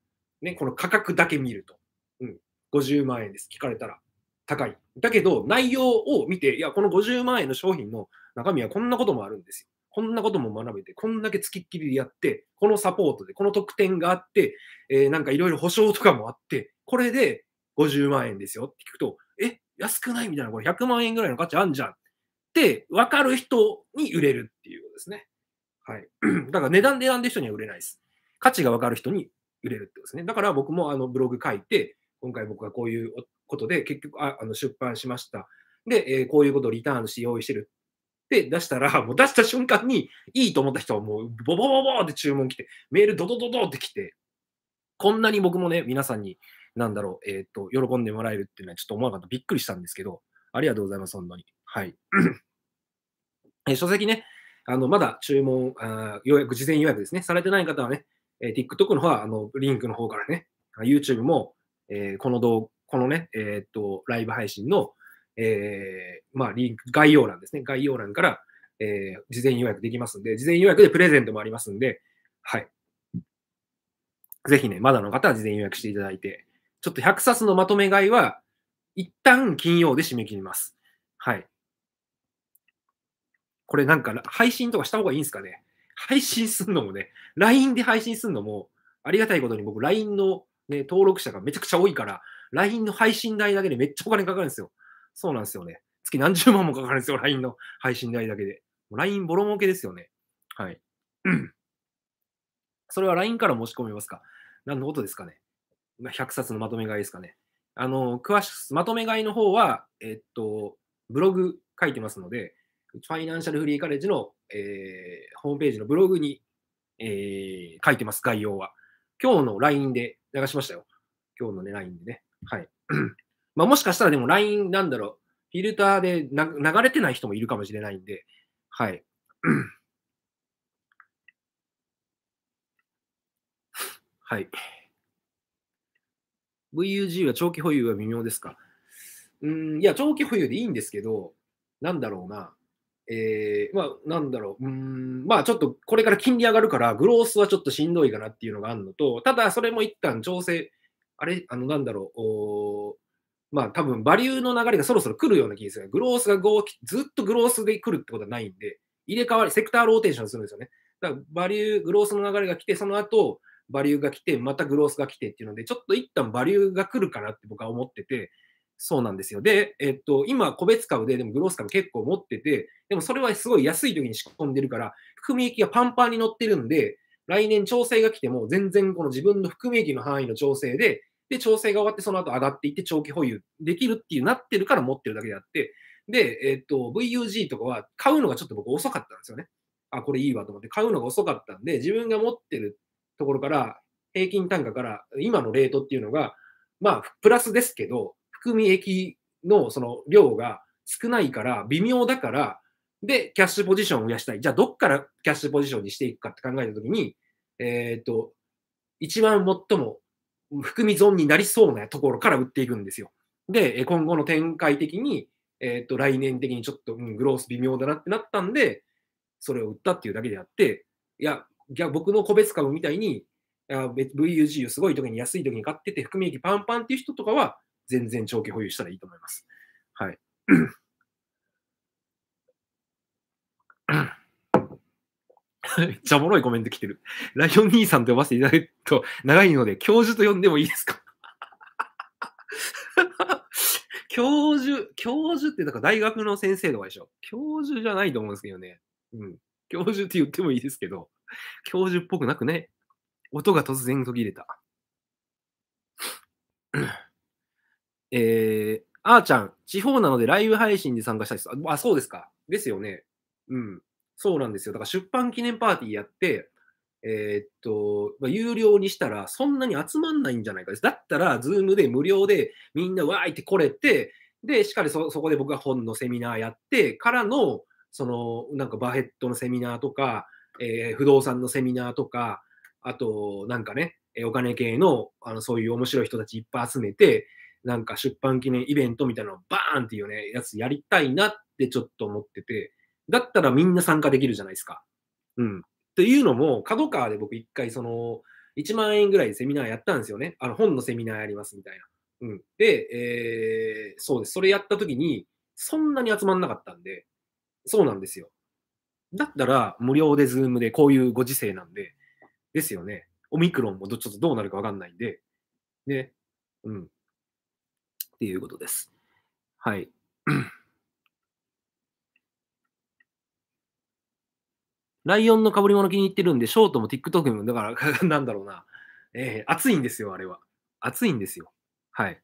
ね、この価格だけ見ると。うん、50万円です。聞かれたら。高い。だけど、内容を見て、いや、この50万円の商品の中身はこんなこともあるんですよ。こんなことも学べて、こんだけつきっきりでやって、このサポートで、この特典があって、えー、なんかいろいろ保証とかもあって、これで50万円ですよって聞くと、え、安くないみたいな、これ100万円ぐらいの価値あんじゃんって分かる人に売れるっていうことですね。はい。だから値段で選んで人には売れないです。価値が分かる人に売れるってことですね。だから僕もあのブログ書いて、今回僕がこういうことで結局ああの出版しました。で、えー、こういうことをリターンして用意してるって出したら、もう出した瞬間にいいと思った人はもうボボボボって注文来て、メールドドドドって来て、こんなに僕もね、皆さんに、なんだろう、えっ、ー、と、喜んでもらえるっていうのはちょっと思わなかった。びっくりしたんですけど、ありがとうございます、本当に。はい。えー、書籍ね、あの、まだ注文、あ予約、事前予約ですね、されてない方はね、えー、TikTok の方は、あの、リンクの方からね、YouTube も、えー、この動、このね、えー、っと、ライブ配信の、えー、まあ、リンク、概要欄ですね、概要欄から、えー、事前予約できますんで、事前予約でプレゼントもありますんで、はい。ぜひね、まだの方は事前予約していただいて、ちょっと100冊のまとめ買いは、一旦金曜で締め切ります。はい。これなんか配信とかした方がいいんですかね配信すんのもね、LINE で配信すんのも、ありがたいことに僕 LINE の、ね、登録者がめちゃくちゃ多いから、LINE の配信代だけでめっちゃお金かかるんですよ。そうなんですよね。月何十万もかかるんですよ、LINE の配信代だけで。LINE ボロ儲けですよね。はい。それは LINE から申し込めますか何のことですかね ?100 冊のまとめ買いですかね。あの、詳しく、まとめ買いの方は、えっと、ブログ書いてますので、ファイナンシャルフリーカレッジの、えー、ホームページのブログに、えー、書いてます、概要は。今日の LINE で流しましたよ。今日のね、LINE でね。はい。まあ、もしかしたらでも LINE なんだろう。フィルターで流れてない人もいるかもしれないんで、はい。はい。VUG は長期保有は微妙ですかうん、いや、長期保有でいいんですけど、なんだろうな。えー、まあ、なんだろう、うん、まあ、ちょっとこれから金利上がるから、グロースはちょっとしんどいかなっていうのがあるのと、ただ、それも一旦調整、あれ、あの、なんだろう、おまあ、多分バリューの流れがそろそろ来るような気がする。グロースが5、ずっとグロースで来るってことはないんで、入れ替わり、セクターローテーションするんですよね。だから、バリュー、グロースの流れが来て、その後、バリューが来て、またグロースが来てっていうので、ちょっと一旦バリューが来るかなって僕は思ってて、そうなんですよ。で、えっと、今、個別株で、でもグロース株結構持ってて、でもそれはすごい安い時に仕込んでるから、含み益がパンパンに乗ってるんで、来年調整が来ても、全然この自分の含み益の範囲の調整で、で、調整が終わってその後上がっていって長期保有できるっていうなってるから持ってるだけであって、で、えっと、VUG とかは買うのがちょっと僕遅かったんですよね。あ、これいいわと思って、買うのが遅かったんで、自分が持ってるところから、平均単価から、今のレートっていうのが、まあ、プラスですけど、含み益のその量が少ないから、微妙だから、で、キャッシュポジションを増やしたい。じゃあ、どっからキャッシュポジションにしていくかって考えたときに、えっ、ー、と、一番最も含み損になりそうなところから売っていくんですよ。で、今後の展開的に、えっ、ー、と、来年的にちょっと、うん、グロース微妙だなってなったんで、それを売ったっていうだけであって、いや、いや僕の個別株みたいに、VUG をすごい時に安い時に買ってて、含み益パンパンっていう人とかは、全然長期保有したらいいと思います。はい。めっちゃおもろいコメント来てる。ライオン兄さんと呼ばせていただくと長いので、教授と呼んでもいいですか 教授、教授ってんか大学の先生とかでしょ。教授じゃないと思うんですけどね。うん。教授って言ってもいいですけど、教授っぽくなくね。音が突然途切れた。えー、あーちゃん、地方なのでライブ配信に参加したいです。あ、そうですか。ですよね。うん。そうなんですよ。だから出版記念パーティーやって、えー、っと、まあ、有料にしたらそんなに集まんないんじゃないかです。だったら、ズームで無料でみんなわーいって来れて、で、しっかりそこで僕が本のセミナーやって、からの、その、なんかバヘットのセミナーとか、えー、不動産のセミナーとか、あと、なんかね、お金系のあのそういう面白い人たちいっぱい集めて、なんか出版記念イベントみたいなのをバーンっていうね、やつやりたいなってちょっと思ってて、だったらみんな参加できるじゃないですか。うん。っていうのも、角川で僕一回その、1万円ぐらいセミナーやったんですよね。あの、本のセミナーやりますみたいな。うん。で、えー、そうです。それやった時に、そんなに集まんなかったんで、そうなんですよ。だったら、無料でズームで、こういうご時世なんで、ですよね。オミクロンもちょっとどうなるかわかんないんで、ね。うん。っていうことです。はい。ライオンのかぶり物気に入ってるんで、ショートも TikTok も、だから、なんだろうな。えー、暑いんですよ、あれは。暑いんですよ。はい。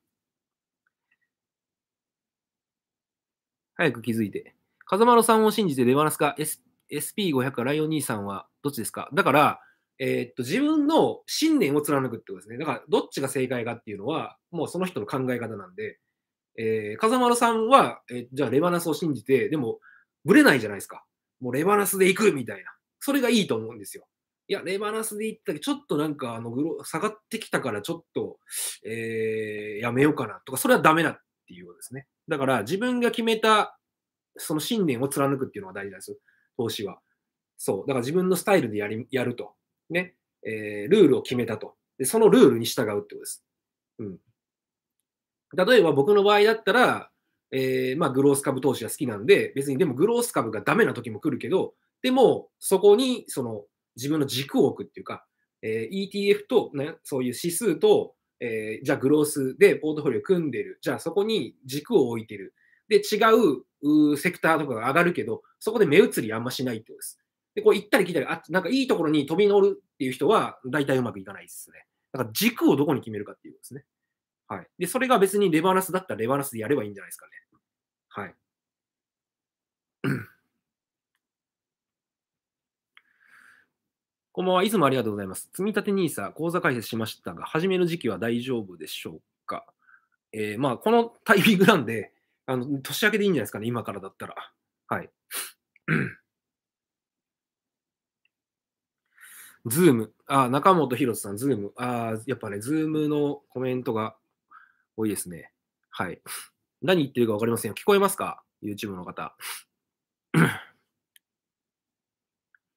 早く気づいて。風丸さんを信じて出放すか、SP500 かライオン兄さんはどっちですかだから、えー、っと、自分の信念を貫くってことですね。だから、どっちが正解かっていうのは、もうその人の考え方なんで、えー、風丸さんは、えー、じゃあレバナスを信じて、でも、ぶれないじゃないですか。もうレバナスで行くみたいな。それがいいと思うんですよ。いや、レバナスで行ったけど、ちょっとなんか、あの、下がってきたから、ちょっと、えー、やめようかなとか、それはダメだっていうことですね。だから、自分が決めた、その信念を貫くっていうのが大事なんです投資は。そう。だから自分のスタイルでやり、やると。ね、えー、ルールを決めたと。で、そのルールに従うってことです。うん。例えば僕の場合だったら、えー、まあ、グロース株投資が好きなんで、別にでもグロース株がダメな時も来るけど、でも、そこに、その、自分の軸を置くっていうか、えー、ETF と、ね、そういう指数と、えー、じゃあグロースでポートフォリオ組んでる。じゃあそこに軸を置いてる。で、違うセクターとかが上がるけど、そこで目移りあんましないってことです。で、こう行ったり来たり、あなんかいいところに飛び乗るっていう人は、大体うまくいかないですね。だから軸をどこに決めるかっていうことですね。はい。で、それが別にレバーナスだったらレバーナスでやればいいんじゃないですかね。はい。こんばんは。いつもありがとうございます。積立 NISA、講座開設しましたが、始める時期は大丈夫でしょうかえー、まあ、このタイミングなんで、あの、年明けでいいんじゃないですかね。今からだったら。はい。ズーム。あ、中本博さん、ズーム。あ、やっぱね、ズームのコメントが多いですね。はい。何言ってるかわかりませんよ。聞こえますか ?YouTube の方。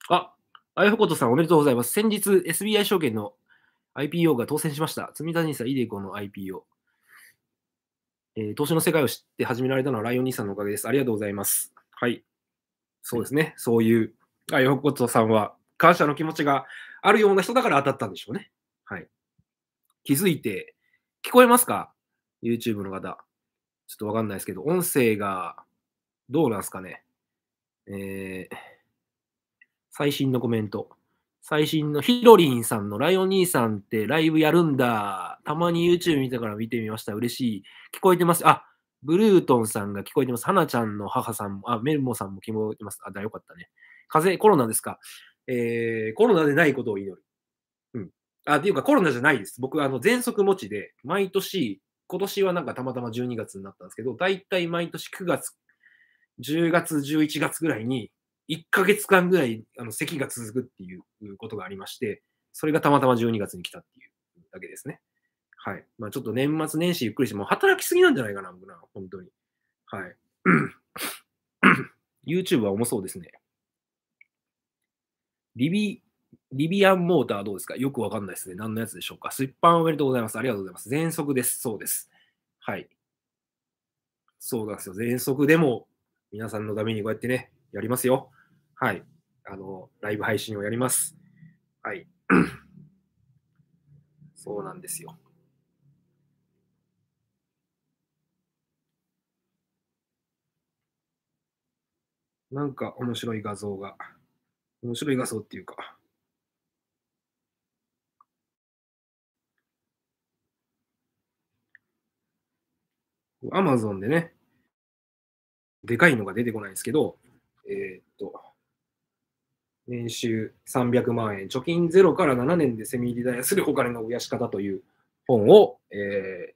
あ、あやふことさんおめでとうございます。先日 SBI 証券の IPO が当選しました。積み立て NISA イデコの IPO。えー、投資の世界を知って始められたのはライオン兄さんのおかげです。ありがとうございます。はい。そうですね。そういう、あやふことさんは感謝の気持ちがあるような人だから当たったんでしょうね。はい。気づいて、聞こえますか ?YouTube の方。ちょっとわかんないですけど、音声がどうなんすかね。えー、最新のコメント。最新のヒロリンさんのライオン兄さんってライブやるんだ。たまに YouTube 見てから見てみました。嬉しい。聞こえてます。あ、ブルートンさんが聞こえてます。はなちゃんの母さんも、あ、メルモさんも聞こえてます。あ、だ、よかったね。風邪、コロナですか。えー、コロナでないことを祈る。うん。あ、っていうかコロナじゃないです。僕、あの、喘息持ちで、毎年、今年はなんかたまたま12月になったんですけど、だいたい毎年9月、10月、11月ぐらいに、1ヶ月間ぐらい、あの、咳が続くっていうことがありまして、それがたまたま12月に来たっていうだけですね。はい。まあちょっと年末年始ゆっくりして、もう働きすぎなんじゃないかな、僕な、本当に。はい。YouTube は重そうですね。リビ、リビアンモーターどうですかよくわかんないですね。何のやつでしょうかスリッパーおめでとうございます。ありがとうございます。全速です。そうです。はい。そうなんですよ。全速でも皆さんのためにこうやってね、やりますよ。はい。あの、ライブ配信をやります。はい。そうなんですよ。なんか面白い画像が。面白い画像っていうか。アマゾンでね、でかいのが出てこないんですけど、えー、っと、年収300万円、貯金ゼロから7年でセミリタイアするお金の増やし方という本を、え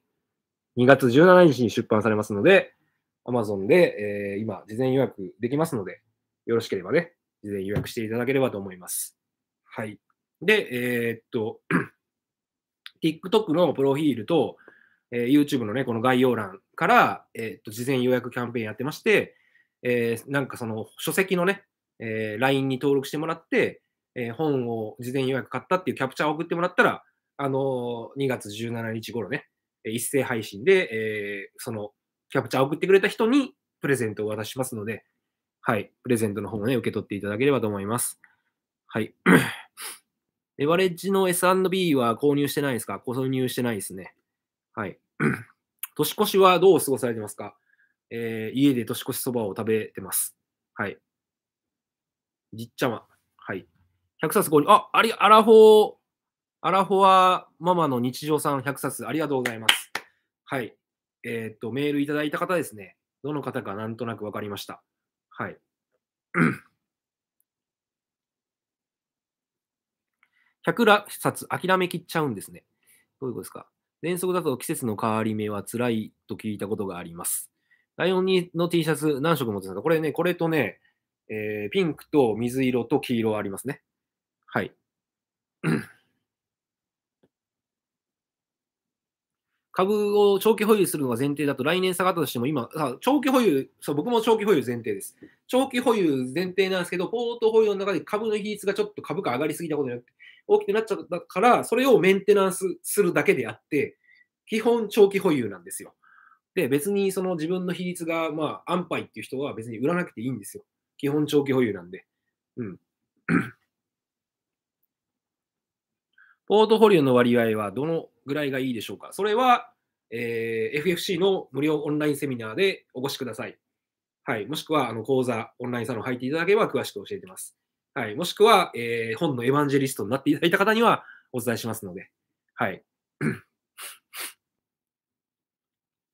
ー、2月17日に出版されますので、アマゾンで、えー、今、事前予約できますので、よろしければね、事前予約していただければと思います。はい。で、えー、っと、TikTok のプロフィールと、えー、YouTube のね、この概要欄から、えー、っと、事前予約キャンペーンやってまして、えー、なんかその書籍のね、え LINE に登録してもらって、え本を事前予約買ったっていうキャプチャーを送ってもらったら、あの2月17日頃ね、一斉配信で、えそのキャプチャーを送ってくれた人にプレゼントを渡しますので、はい、プレゼントの方もね、受け取っていただければと思います。はい。レ バレッジの S&B は購入してないですか購入してないですね。はい。年越しはどう過ごされてますか、えー、家で年越しそばを食べてます。はい。じっちゃま。はい。100冊購入。あ、あり、アラフォー、アラフォアママの日常さん100冊ありがとうございます。はい。えー、っと、メールいただいた方ですね。どの方かなんとなくわかりました。はい。100 ら冊諦めきっちゃうんですね。どういうことですか原則だと季節の変わり目は辛いと聞いたことがあります。ライオンの T シャツ何色持ってますかこれね、これとね、えー、ピンクと水色と黄色ありますね。はい。株を長期保有するのが前提だと、来年下がったとしても今、長期保有、そう、僕も長期保有前提です。長期保有前提なんですけど、ポート保有の中で株の比率がちょっと株価上がりすぎたことによって、大きくなっちゃったから、それをメンテナンスするだけであって、基本長期保有なんですよ。で、別にその自分の比率が、まあ、安牌っていう人は別に売らなくていいんですよ。基本長期保有なんで。うん。ポートフォリオの割合はどのぐらいがいいでしょうか。それは、えー、FFC の無料オンラインセミナーでお越しください。はい、もしくはあの講座、オンラインサロン入っていただければ詳しく教えてます。はい、もしくは、えー、本のエヴァンジェリストになっていただいた方にはお伝えしますので。はい。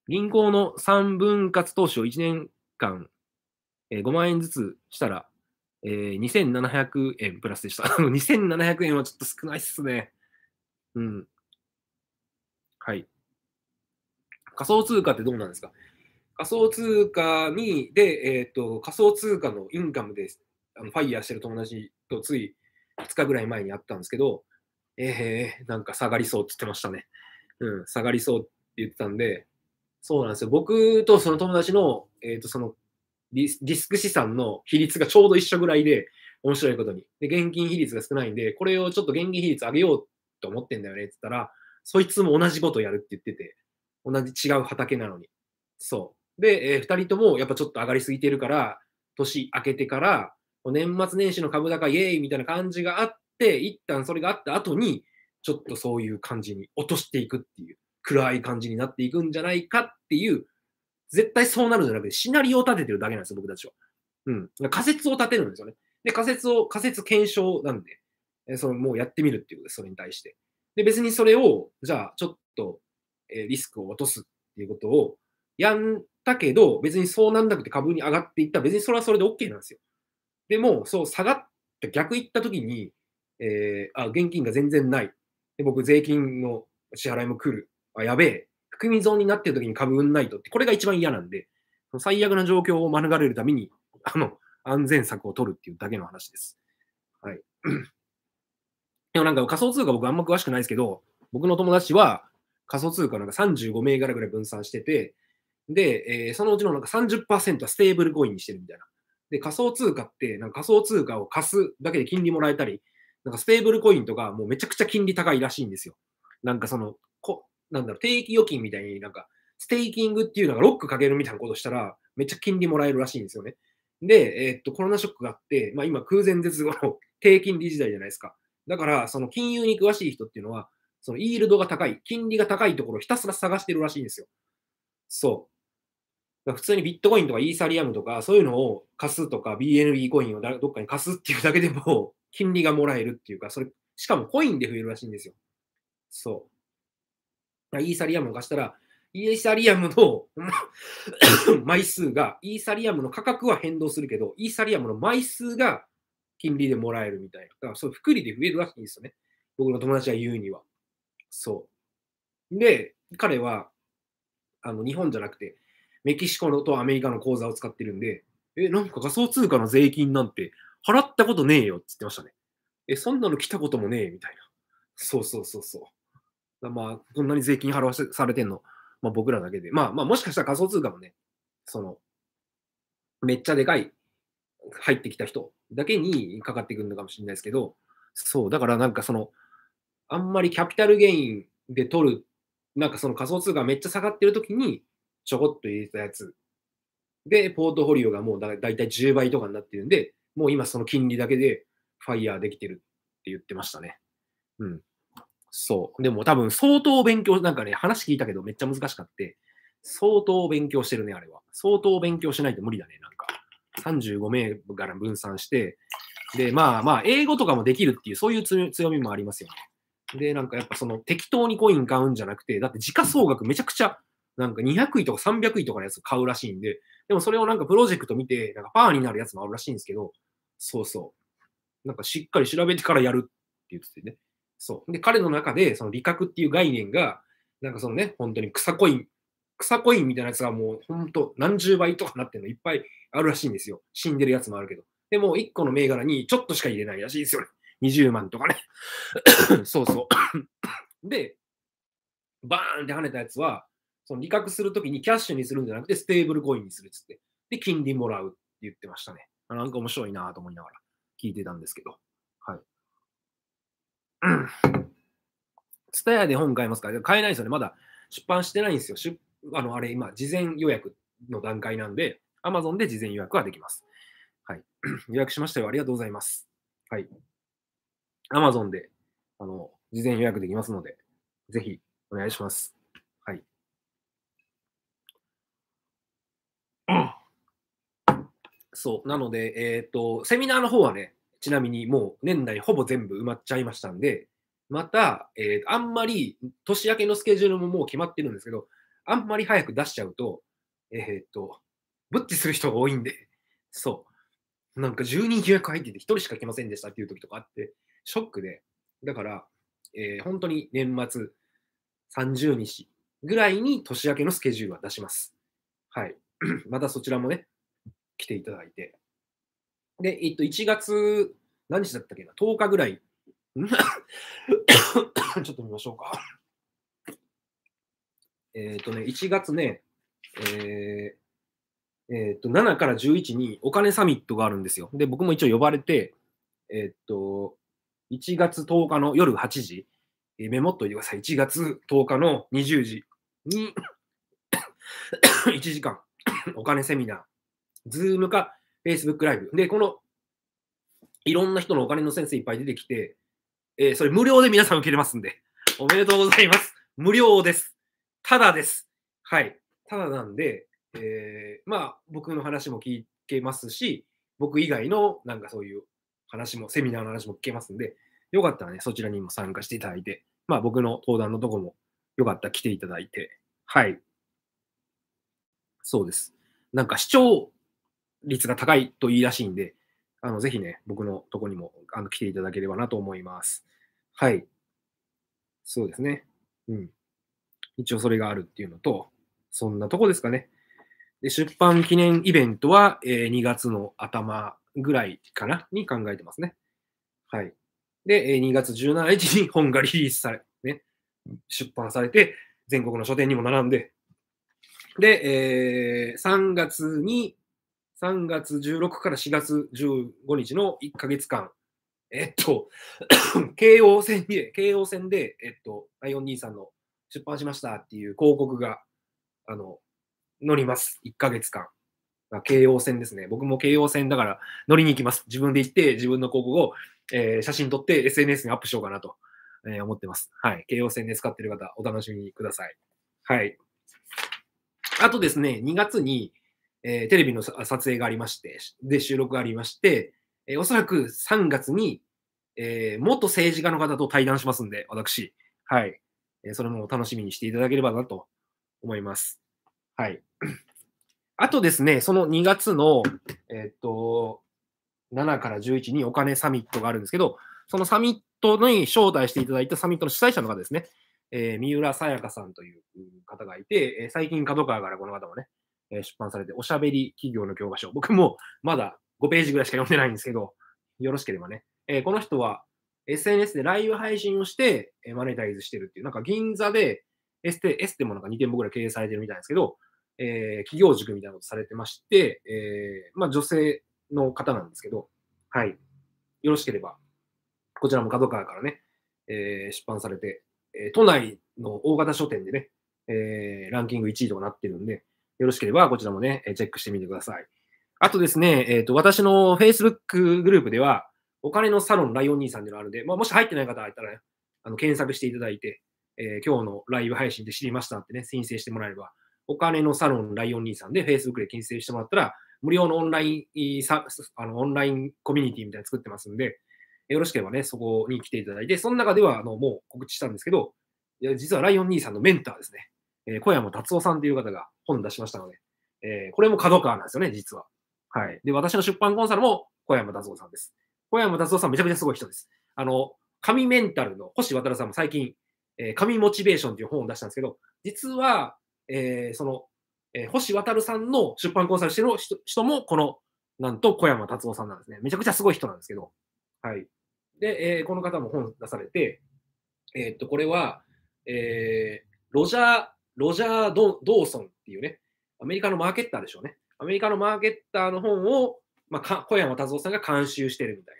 銀行の3分割投資を1年間、えー、5万円ずつしたら、えー、2700円プラスでした。2700円はちょっと少ないっすね。うん。はい。仮想通貨ってどうなんですか仮想通貨に、で、えっ、ー、と、仮想通貨のインカムで、あのファイヤーしてる友達とつい2日ぐらい前に会ったんですけど、えー、なんか下がりそうって言ってましたね。うん、下がりそうって言ってたんで、そうなんですよ。僕とその友達の、えっ、ー、と、そのリスク資産の比率がちょうど一緒ぐらいで、面白いことに。で、現金比率が少ないんで、これをちょっと現金比率上げようと思ってんだよねって言ったら、そいつも同じことやるって言ってて、同じ違う畑なのに。そう。で、えー、2人ともやっぱちょっと上がりすぎてるから、年明けてから、年末年始の株高イエーイみたいな感じがあって、一旦それがあった後に、ちょっとそういう感じに落としていくっていう、暗い感じになっていくんじゃないかっていう、絶対そうなるんじゃなくて、シナリオを立ててるだけなんですよ、僕たちは。うん。仮説を立てるんですよね。で、仮説を、仮説検証なんで、そのもうやってみるっていうことです、それに対して。で、別にそれを、じゃあ、ちょっと、えー、リスクを落とすっていうことをやんだけど、別にそうなんなくて株に上がっていったら、別にそれはそれで OK なんですよ。でも、そう、下がった逆行った時に、えー、あ、現金が全然ない。で、僕、税金の支払いも来る。あ、やべえ。含み損になってる時に株売んないとって、これが一番嫌なんで、最悪な状況を免れるために、あの、安全策を取るっていうだけの話です。はい。でもなんか仮想通貨僕あんま詳しくないですけど、僕の友達は仮想通貨なんか35銘柄ぐらい分散してて、で、えー、そのうちのなんか30%はステーブルコインにしてるみたいな。で、仮想通貨って、なんか仮想通貨を貸すだけで金利もらえたり、なんかステーブルコインとかもうめちゃくちゃ金利高いらしいんですよ。なんかその、こなんだろう、定期預金みたいになんか、ステーキングっていうのがロックかけるみたいなことしたら、めっちゃ金利もらえるらしいんですよね。で、えー、っと、コロナショックがあって、まあ今空前絶後の 低金利時代じゃないですか。だから、その金融に詳しい人っていうのは、そのイールドが高い、金利が高いところをひたすら探してるらしいんですよ。そう。普通にビットコインとかイーサリアムとか、そういうのを貸すとか、BNB コインをどっかに貸すっていうだけでも、金利がもらえるっていうか、それ、しかもコインで増えるらしいんですよ。そう。イーサリアムを貸したら、イーサリアムの 枚数が、イーサリアムの価格は変動するけど、イーサリアムの枚数が金利でもらえるみたいな。だから、そう、福利で増えるわけですよね。僕の友達が言うには。そう。で、彼は、あの、日本じゃなくて、メキシコのとアメリカの口座を使ってるんで、え、なんか仮想通貨の税金なんて払ったことねえよって言ってましたね。え、そんなの来たこともねえみたいな。そうそうそうそう。まあ、こんなに税金払わされてんの、まあ僕らだけで。まあまあ、もしかしたら仮想通貨もね、その、めっちゃでかい入ってきた人だけにかかってくるのかもしれないですけど、そう、だからなんかその、あんまりキャピタルゲインで取る、なんかその仮想通貨めっちゃ下がってるときに、ちょこっと入れたやつ。で、ポートフォリオがもうだだいたい10倍とかになってるんで、もう今その金利だけでファイヤーできてるって言ってましたね。うん。そう。でも多分相当勉強、なんかね、話聞いたけどめっちゃ難しかって、相当勉強してるね、あれは。相当勉強しないと無理だね、なんか。35名から分散して、で、まあまあ、英語とかもできるっていう、そういう強みもありますよね。で、なんかやっぱその適当にコイン買うんじゃなくて、だって時価総額めちゃくちゃ、なんか200位とか300位とかのやつ買うらしいんで、でもそれをなんかプロジェクト見て、なんかパーになるやつもあるらしいんですけど、そうそう。なんかしっかり調べてからやるって言っててね。そう。で、彼の中で、その理覚っていう概念が、なんかそのね、本当に草コイン草コインみたいなやつがもうほんと何十倍とかなってるのいっぱいあるらしいんですよ。死んでるやつもあるけど。でも1個の銘柄にちょっとしか入れないらしいですよね。20万とかね。そうそう。で、バーンって跳ねたやつは、その利確するときにキャッシュにするんじゃなくてステーブルコインにするっつって。で、金利もらうって言ってましたね。なんか面白いなと思いながら聞いてたんですけど。はい。うん。ツタヤで本買いますか買えないですよね。まだ出版してないんですよ。出あの、あれ、今、事前予約の段階なんで、Amazon で事前予約はできます。はい。予約しましたよ。ありがとうございます。はい。Amazon で、あの、事前予約できますので、ぜひ、お願いします。はい。そう。なので、えっ、ー、と、セミナーの方はね、ちなみにもう年内ほぼ全部埋まっちゃいましたんで、また、えー、あんまり年明けのスケジュールももう決まってるんですけど、あんまり早く出しちゃうと、えー、っと、ブッチする人が多いんで、そう。なんか10人予約入ってて1人しか来ませんでしたっていう時とかあって、ショックで。だから、えー、本当に年末30日ぐらいに年明けのスケジュールは出します。はい。またそちらもね、来ていただいて。で、えっと、1月、何日だったっけな ?10 日ぐらい。ちょっと見ましょうか。えっ、ー、とね、1月ね、えーえっ、ー、と7から11にお金サミットがあるんですよ。で、僕も一応呼ばれて、えっ、ー、と、1月10日の夜8時、えー、メモっといてください。1月10日の20時に1時間お金セミナー、ズームか Facebook ライブ。で、このいろんな人のお金の先生いっぱい出てきて、えー、それ無料で皆さん受けれますんで、おめでとうございます。無料です。ただです。はい。ただなんで、えー、まあ、僕の話も聞けますし、僕以外のなんかそういう話も、セミナーの話も聞けますんで、よかったらね、そちらにも参加していただいて、まあ、僕の登壇のとこも、よかったら来ていただいて、はい。そうです。なんか視聴率が高いといいらしいんで、あのぜひね、僕のとこにもあの来ていただければなと思います。はい。そうですね。うん。一応それがあるっていうのと、そんなとこですかね。で出版記念イベントは、えー、2月の頭ぐらいかなに考えてますね。はい。で、えー、2月17日に本がリリースされ、ね、出版されて、全国の書店にも並んで、で、えー、3月に、3月16から4月15日の1ヶ月間、えっと、京王線で、京王線で、えっと、ン兄さんの出版しましたっていう広告が、あの、乗ります。1ヶ月間。京王線ですね。僕も京王線だから乗りに行きます。自分で行って、自分の広告を、えー、写真撮って SNS にアップしようかなと、えー、思ってます。はい。京王線で使ってる方、お楽しみください。はい。あとですね、2月に、えー、テレビの撮影がありまして、で、収録がありまして、えおそらく3月に、え元政治家の方と対談しますんで、私。はい。えそれも楽しみにしていただければなと思います。はい。あとですね、その2月の、えっと、7から11にお金サミットがあるんですけど、そのサミットに招待していただいたサミットの主催者の方ですね、えー、三浦さやかさんという方がいて、えー、最近角川からこの方もね、えー、出版されて、おしゃべり企業の教科書。僕もまだ5ページぐらいしか読んでないんですけど、よろしければね。えー、この人は、SNS でライブ配信をして、えマネタイズしてるっていう、なんか銀座でエステ、エステもなんか2店舗ぐらい経営されてるみたいですけど、えー、企業塾みたいなことされてまして、えー、まあ女性の方なんですけど、はい。よろしければ、こちらも角川からね、えー、出版されて、え都内の大型書店でね、えランキング1位とかなってるんで、よろしければこちらもね、チェックしてみてください。あとですね、えっ、と、私の Facebook グループでは、お金のサロンライオン兄さんでのあるんで、まあ、もし入ってない方がいたら、ね、あの検索していただいて、えー、今日のライブ配信で知りましたってね、申請してもらえれば、お金のサロンライオン兄さんで Facebook で申請してもらったら、無料のオンライン、あのオンラインコミュニティみたいなの作ってますんで、よろしければね、そこに来ていただいて、その中ではあのもう告知したんですけど、実はライオン兄さんのメンターですね、えー、小山達夫さんという方が本出しましたので、えー、これも角川なんですよね、実は。はい。で、私の出版コンサルも小山達夫さんです。小山達夫さんめちゃくちゃすごい人です。あの、神メンタルの星渡さんも最近、えー、神モチベーションという本を出したんですけど、実は、えー、その、えー、星渡さんの出版コンサルしてる人も、この、なんと小山達夫さんなんですね。めちゃくちゃすごい人なんですけど、はい。で、えー、この方も本出されて、えー、っと、これは、えー、ロジャー、ロジャード・ドーソンっていうね、アメリカのマーケッターでしょうね。アメリカのマーケッターの本を、まあ、小山達夫さんが監修してるみたい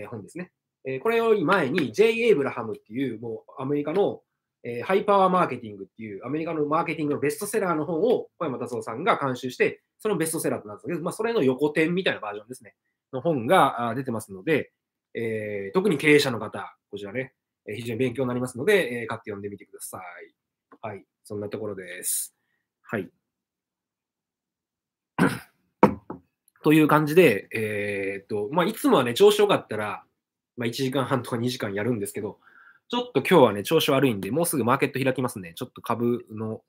な、えー、本ですね。えー、これより前に J. エイブラハムっていう、もうアメリカの、えー、ハイパワーマーケティングっていうアメリカのマーケティングのベストセラーの本を小山達夫さんが監修して、そのベストセラーとなったんですけど、まあ、それの横転みたいなバージョンですね。の本が出てますので、えー、特に経営者の方、こちらね、えー、非常に勉強になりますので、えー、買って読んでみてください。はい。そんなところです。はい。という感じで、えー、っと、まあ、いつもはね、調子よかったら、まあ、1時間半とか2時間やるんですけど、ちょっと今日はね、調子悪いんで、もうすぐマーケット開きますね。ちょっと株の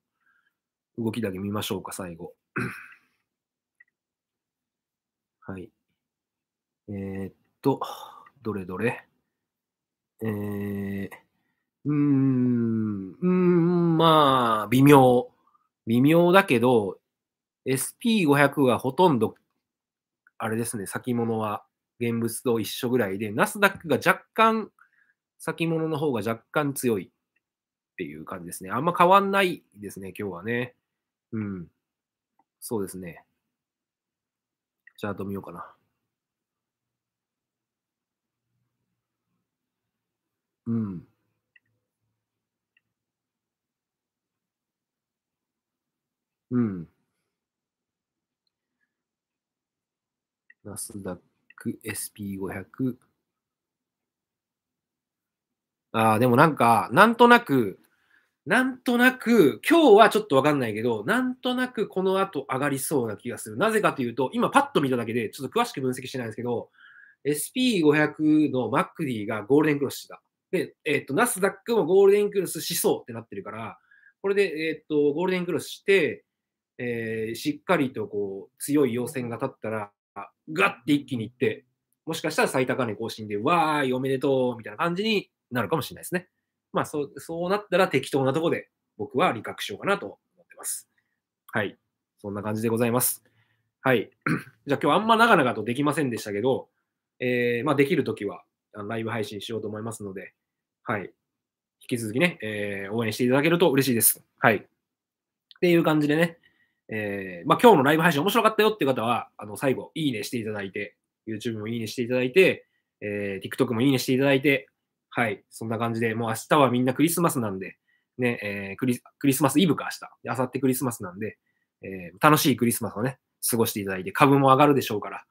動きだけ見ましょうか、最後。はい。えー、っと、どれどれ。えー、うーん、うん、まあ、微妙。微妙だけど、SP500 はほとんどあれですね、先物は現物と一緒ぐらいで、ナスダックが若干、先物の方が若干強いっていう感じですね。あんま変わんないですね、今日はね。うん。そうですね。チャート見ようかな。うん。うん。ナスダック SP500。ああ、でもなんか、なんとなく、なんとなく、今日はちょっとわかんないけど、なんとなくこの後上がりそうな気がする。なぜかというと、今パッと見ただけで、ちょっと詳しく分析してないんですけど、SP500 の MacD がゴールデンクロスした。で、えっ、ー、と、ナスダックもゴールデンクロスしそうってなってるから、これで、えっ、ー、と、ゴールデンクロスして、えー、しっかりとこう強い陽線が立ったら、ガッて一気にいって、もしかしたら最高値更新で、わーい、おめでとうみたいな感じになるかもしれないですね。まあ、そう、そうなったら適当なとこで僕は理覚しようかなと思ってます。はい。そんな感じでございます。はい。じゃあ今日あんま長々とできませんでしたけど、えー、まあできるときはライブ配信しようと思いますので、はい。引き続きね、えー、応援していただけると嬉しいです。はい。っていう感じでね、えー、まあ、今日のライブ配信面白かったよっていう方は、あの、最後、いいねしていただいて、YouTube もいいねしていただいて、えー、TikTok もいいねしていただいて、はい、そんな感じで、もう明日はみんなクリスマスなんで、ね、えー、クリクリスマスイブか明日。明後日クリスマスなんで、えー、楽しいクリスマスをね、過ごしていただいて、株も上がるでしょうから、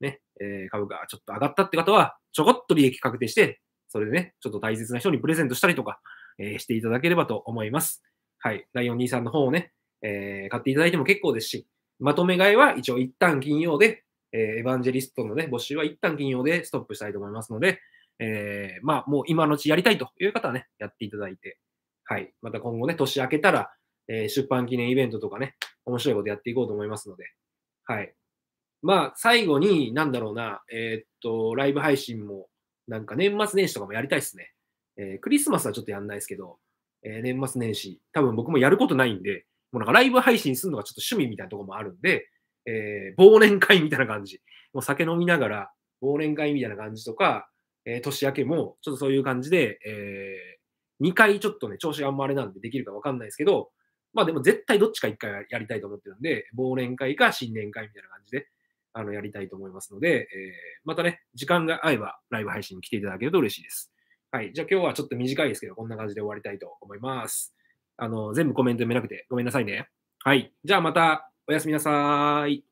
ね、えー、株がちょっと上がったって方は、ちょこっと利益確定して、それでね、ちょっと大切な人にプレゼントしたりとか、えー、していただければと思います。はい、ライオン兄さんの方をね、えー、買っていただいても結構ですし、まとめ買いは一応一旦金曜で、えー、エヴァンジェリストのね、募集は一旦金曜でストップしたいと思いますので、えー、まあ、もう今のうちやりたいという方はね、やっていただいて、はい。また今後ね、年明けたら、えー、出版記念イベントとかね、面白いことやっていこうと思いますので、はい。まあ、最後に、なんだろうな、えー、っと、ライブ配信も、なんか年末年始とかもやりたいですね。えー、クリスマスはちょっとやんないですけど、えー、年末年始、多分僕もやることないんで、もうなんかライブ配信するのがちょっと趣味みたいなとこもあるんで、えー、忘年会みたいな感じ。もう酒飲みながら、忘年会みたいな感じとか、えー、年明けも、ちょっとそういう感じで、えー、2回ちょっとね、調子があんまあれなんでできるかわかんないですけど、まあでも絶対どっちか1回はやりたいと思ってるんで、忘年会か新年会みたいな感じで、あの、やりたいと思いますので、えー、またね、時間が合えばライブ配信に来ていただけると嬉しいです。はい。じゃあ今日はちょっと短いですけど、こんな感じで終わりたいと思います。あの、全部コメント読めなくてごめんなさいね。はい。じゃあまたおやすみなさい。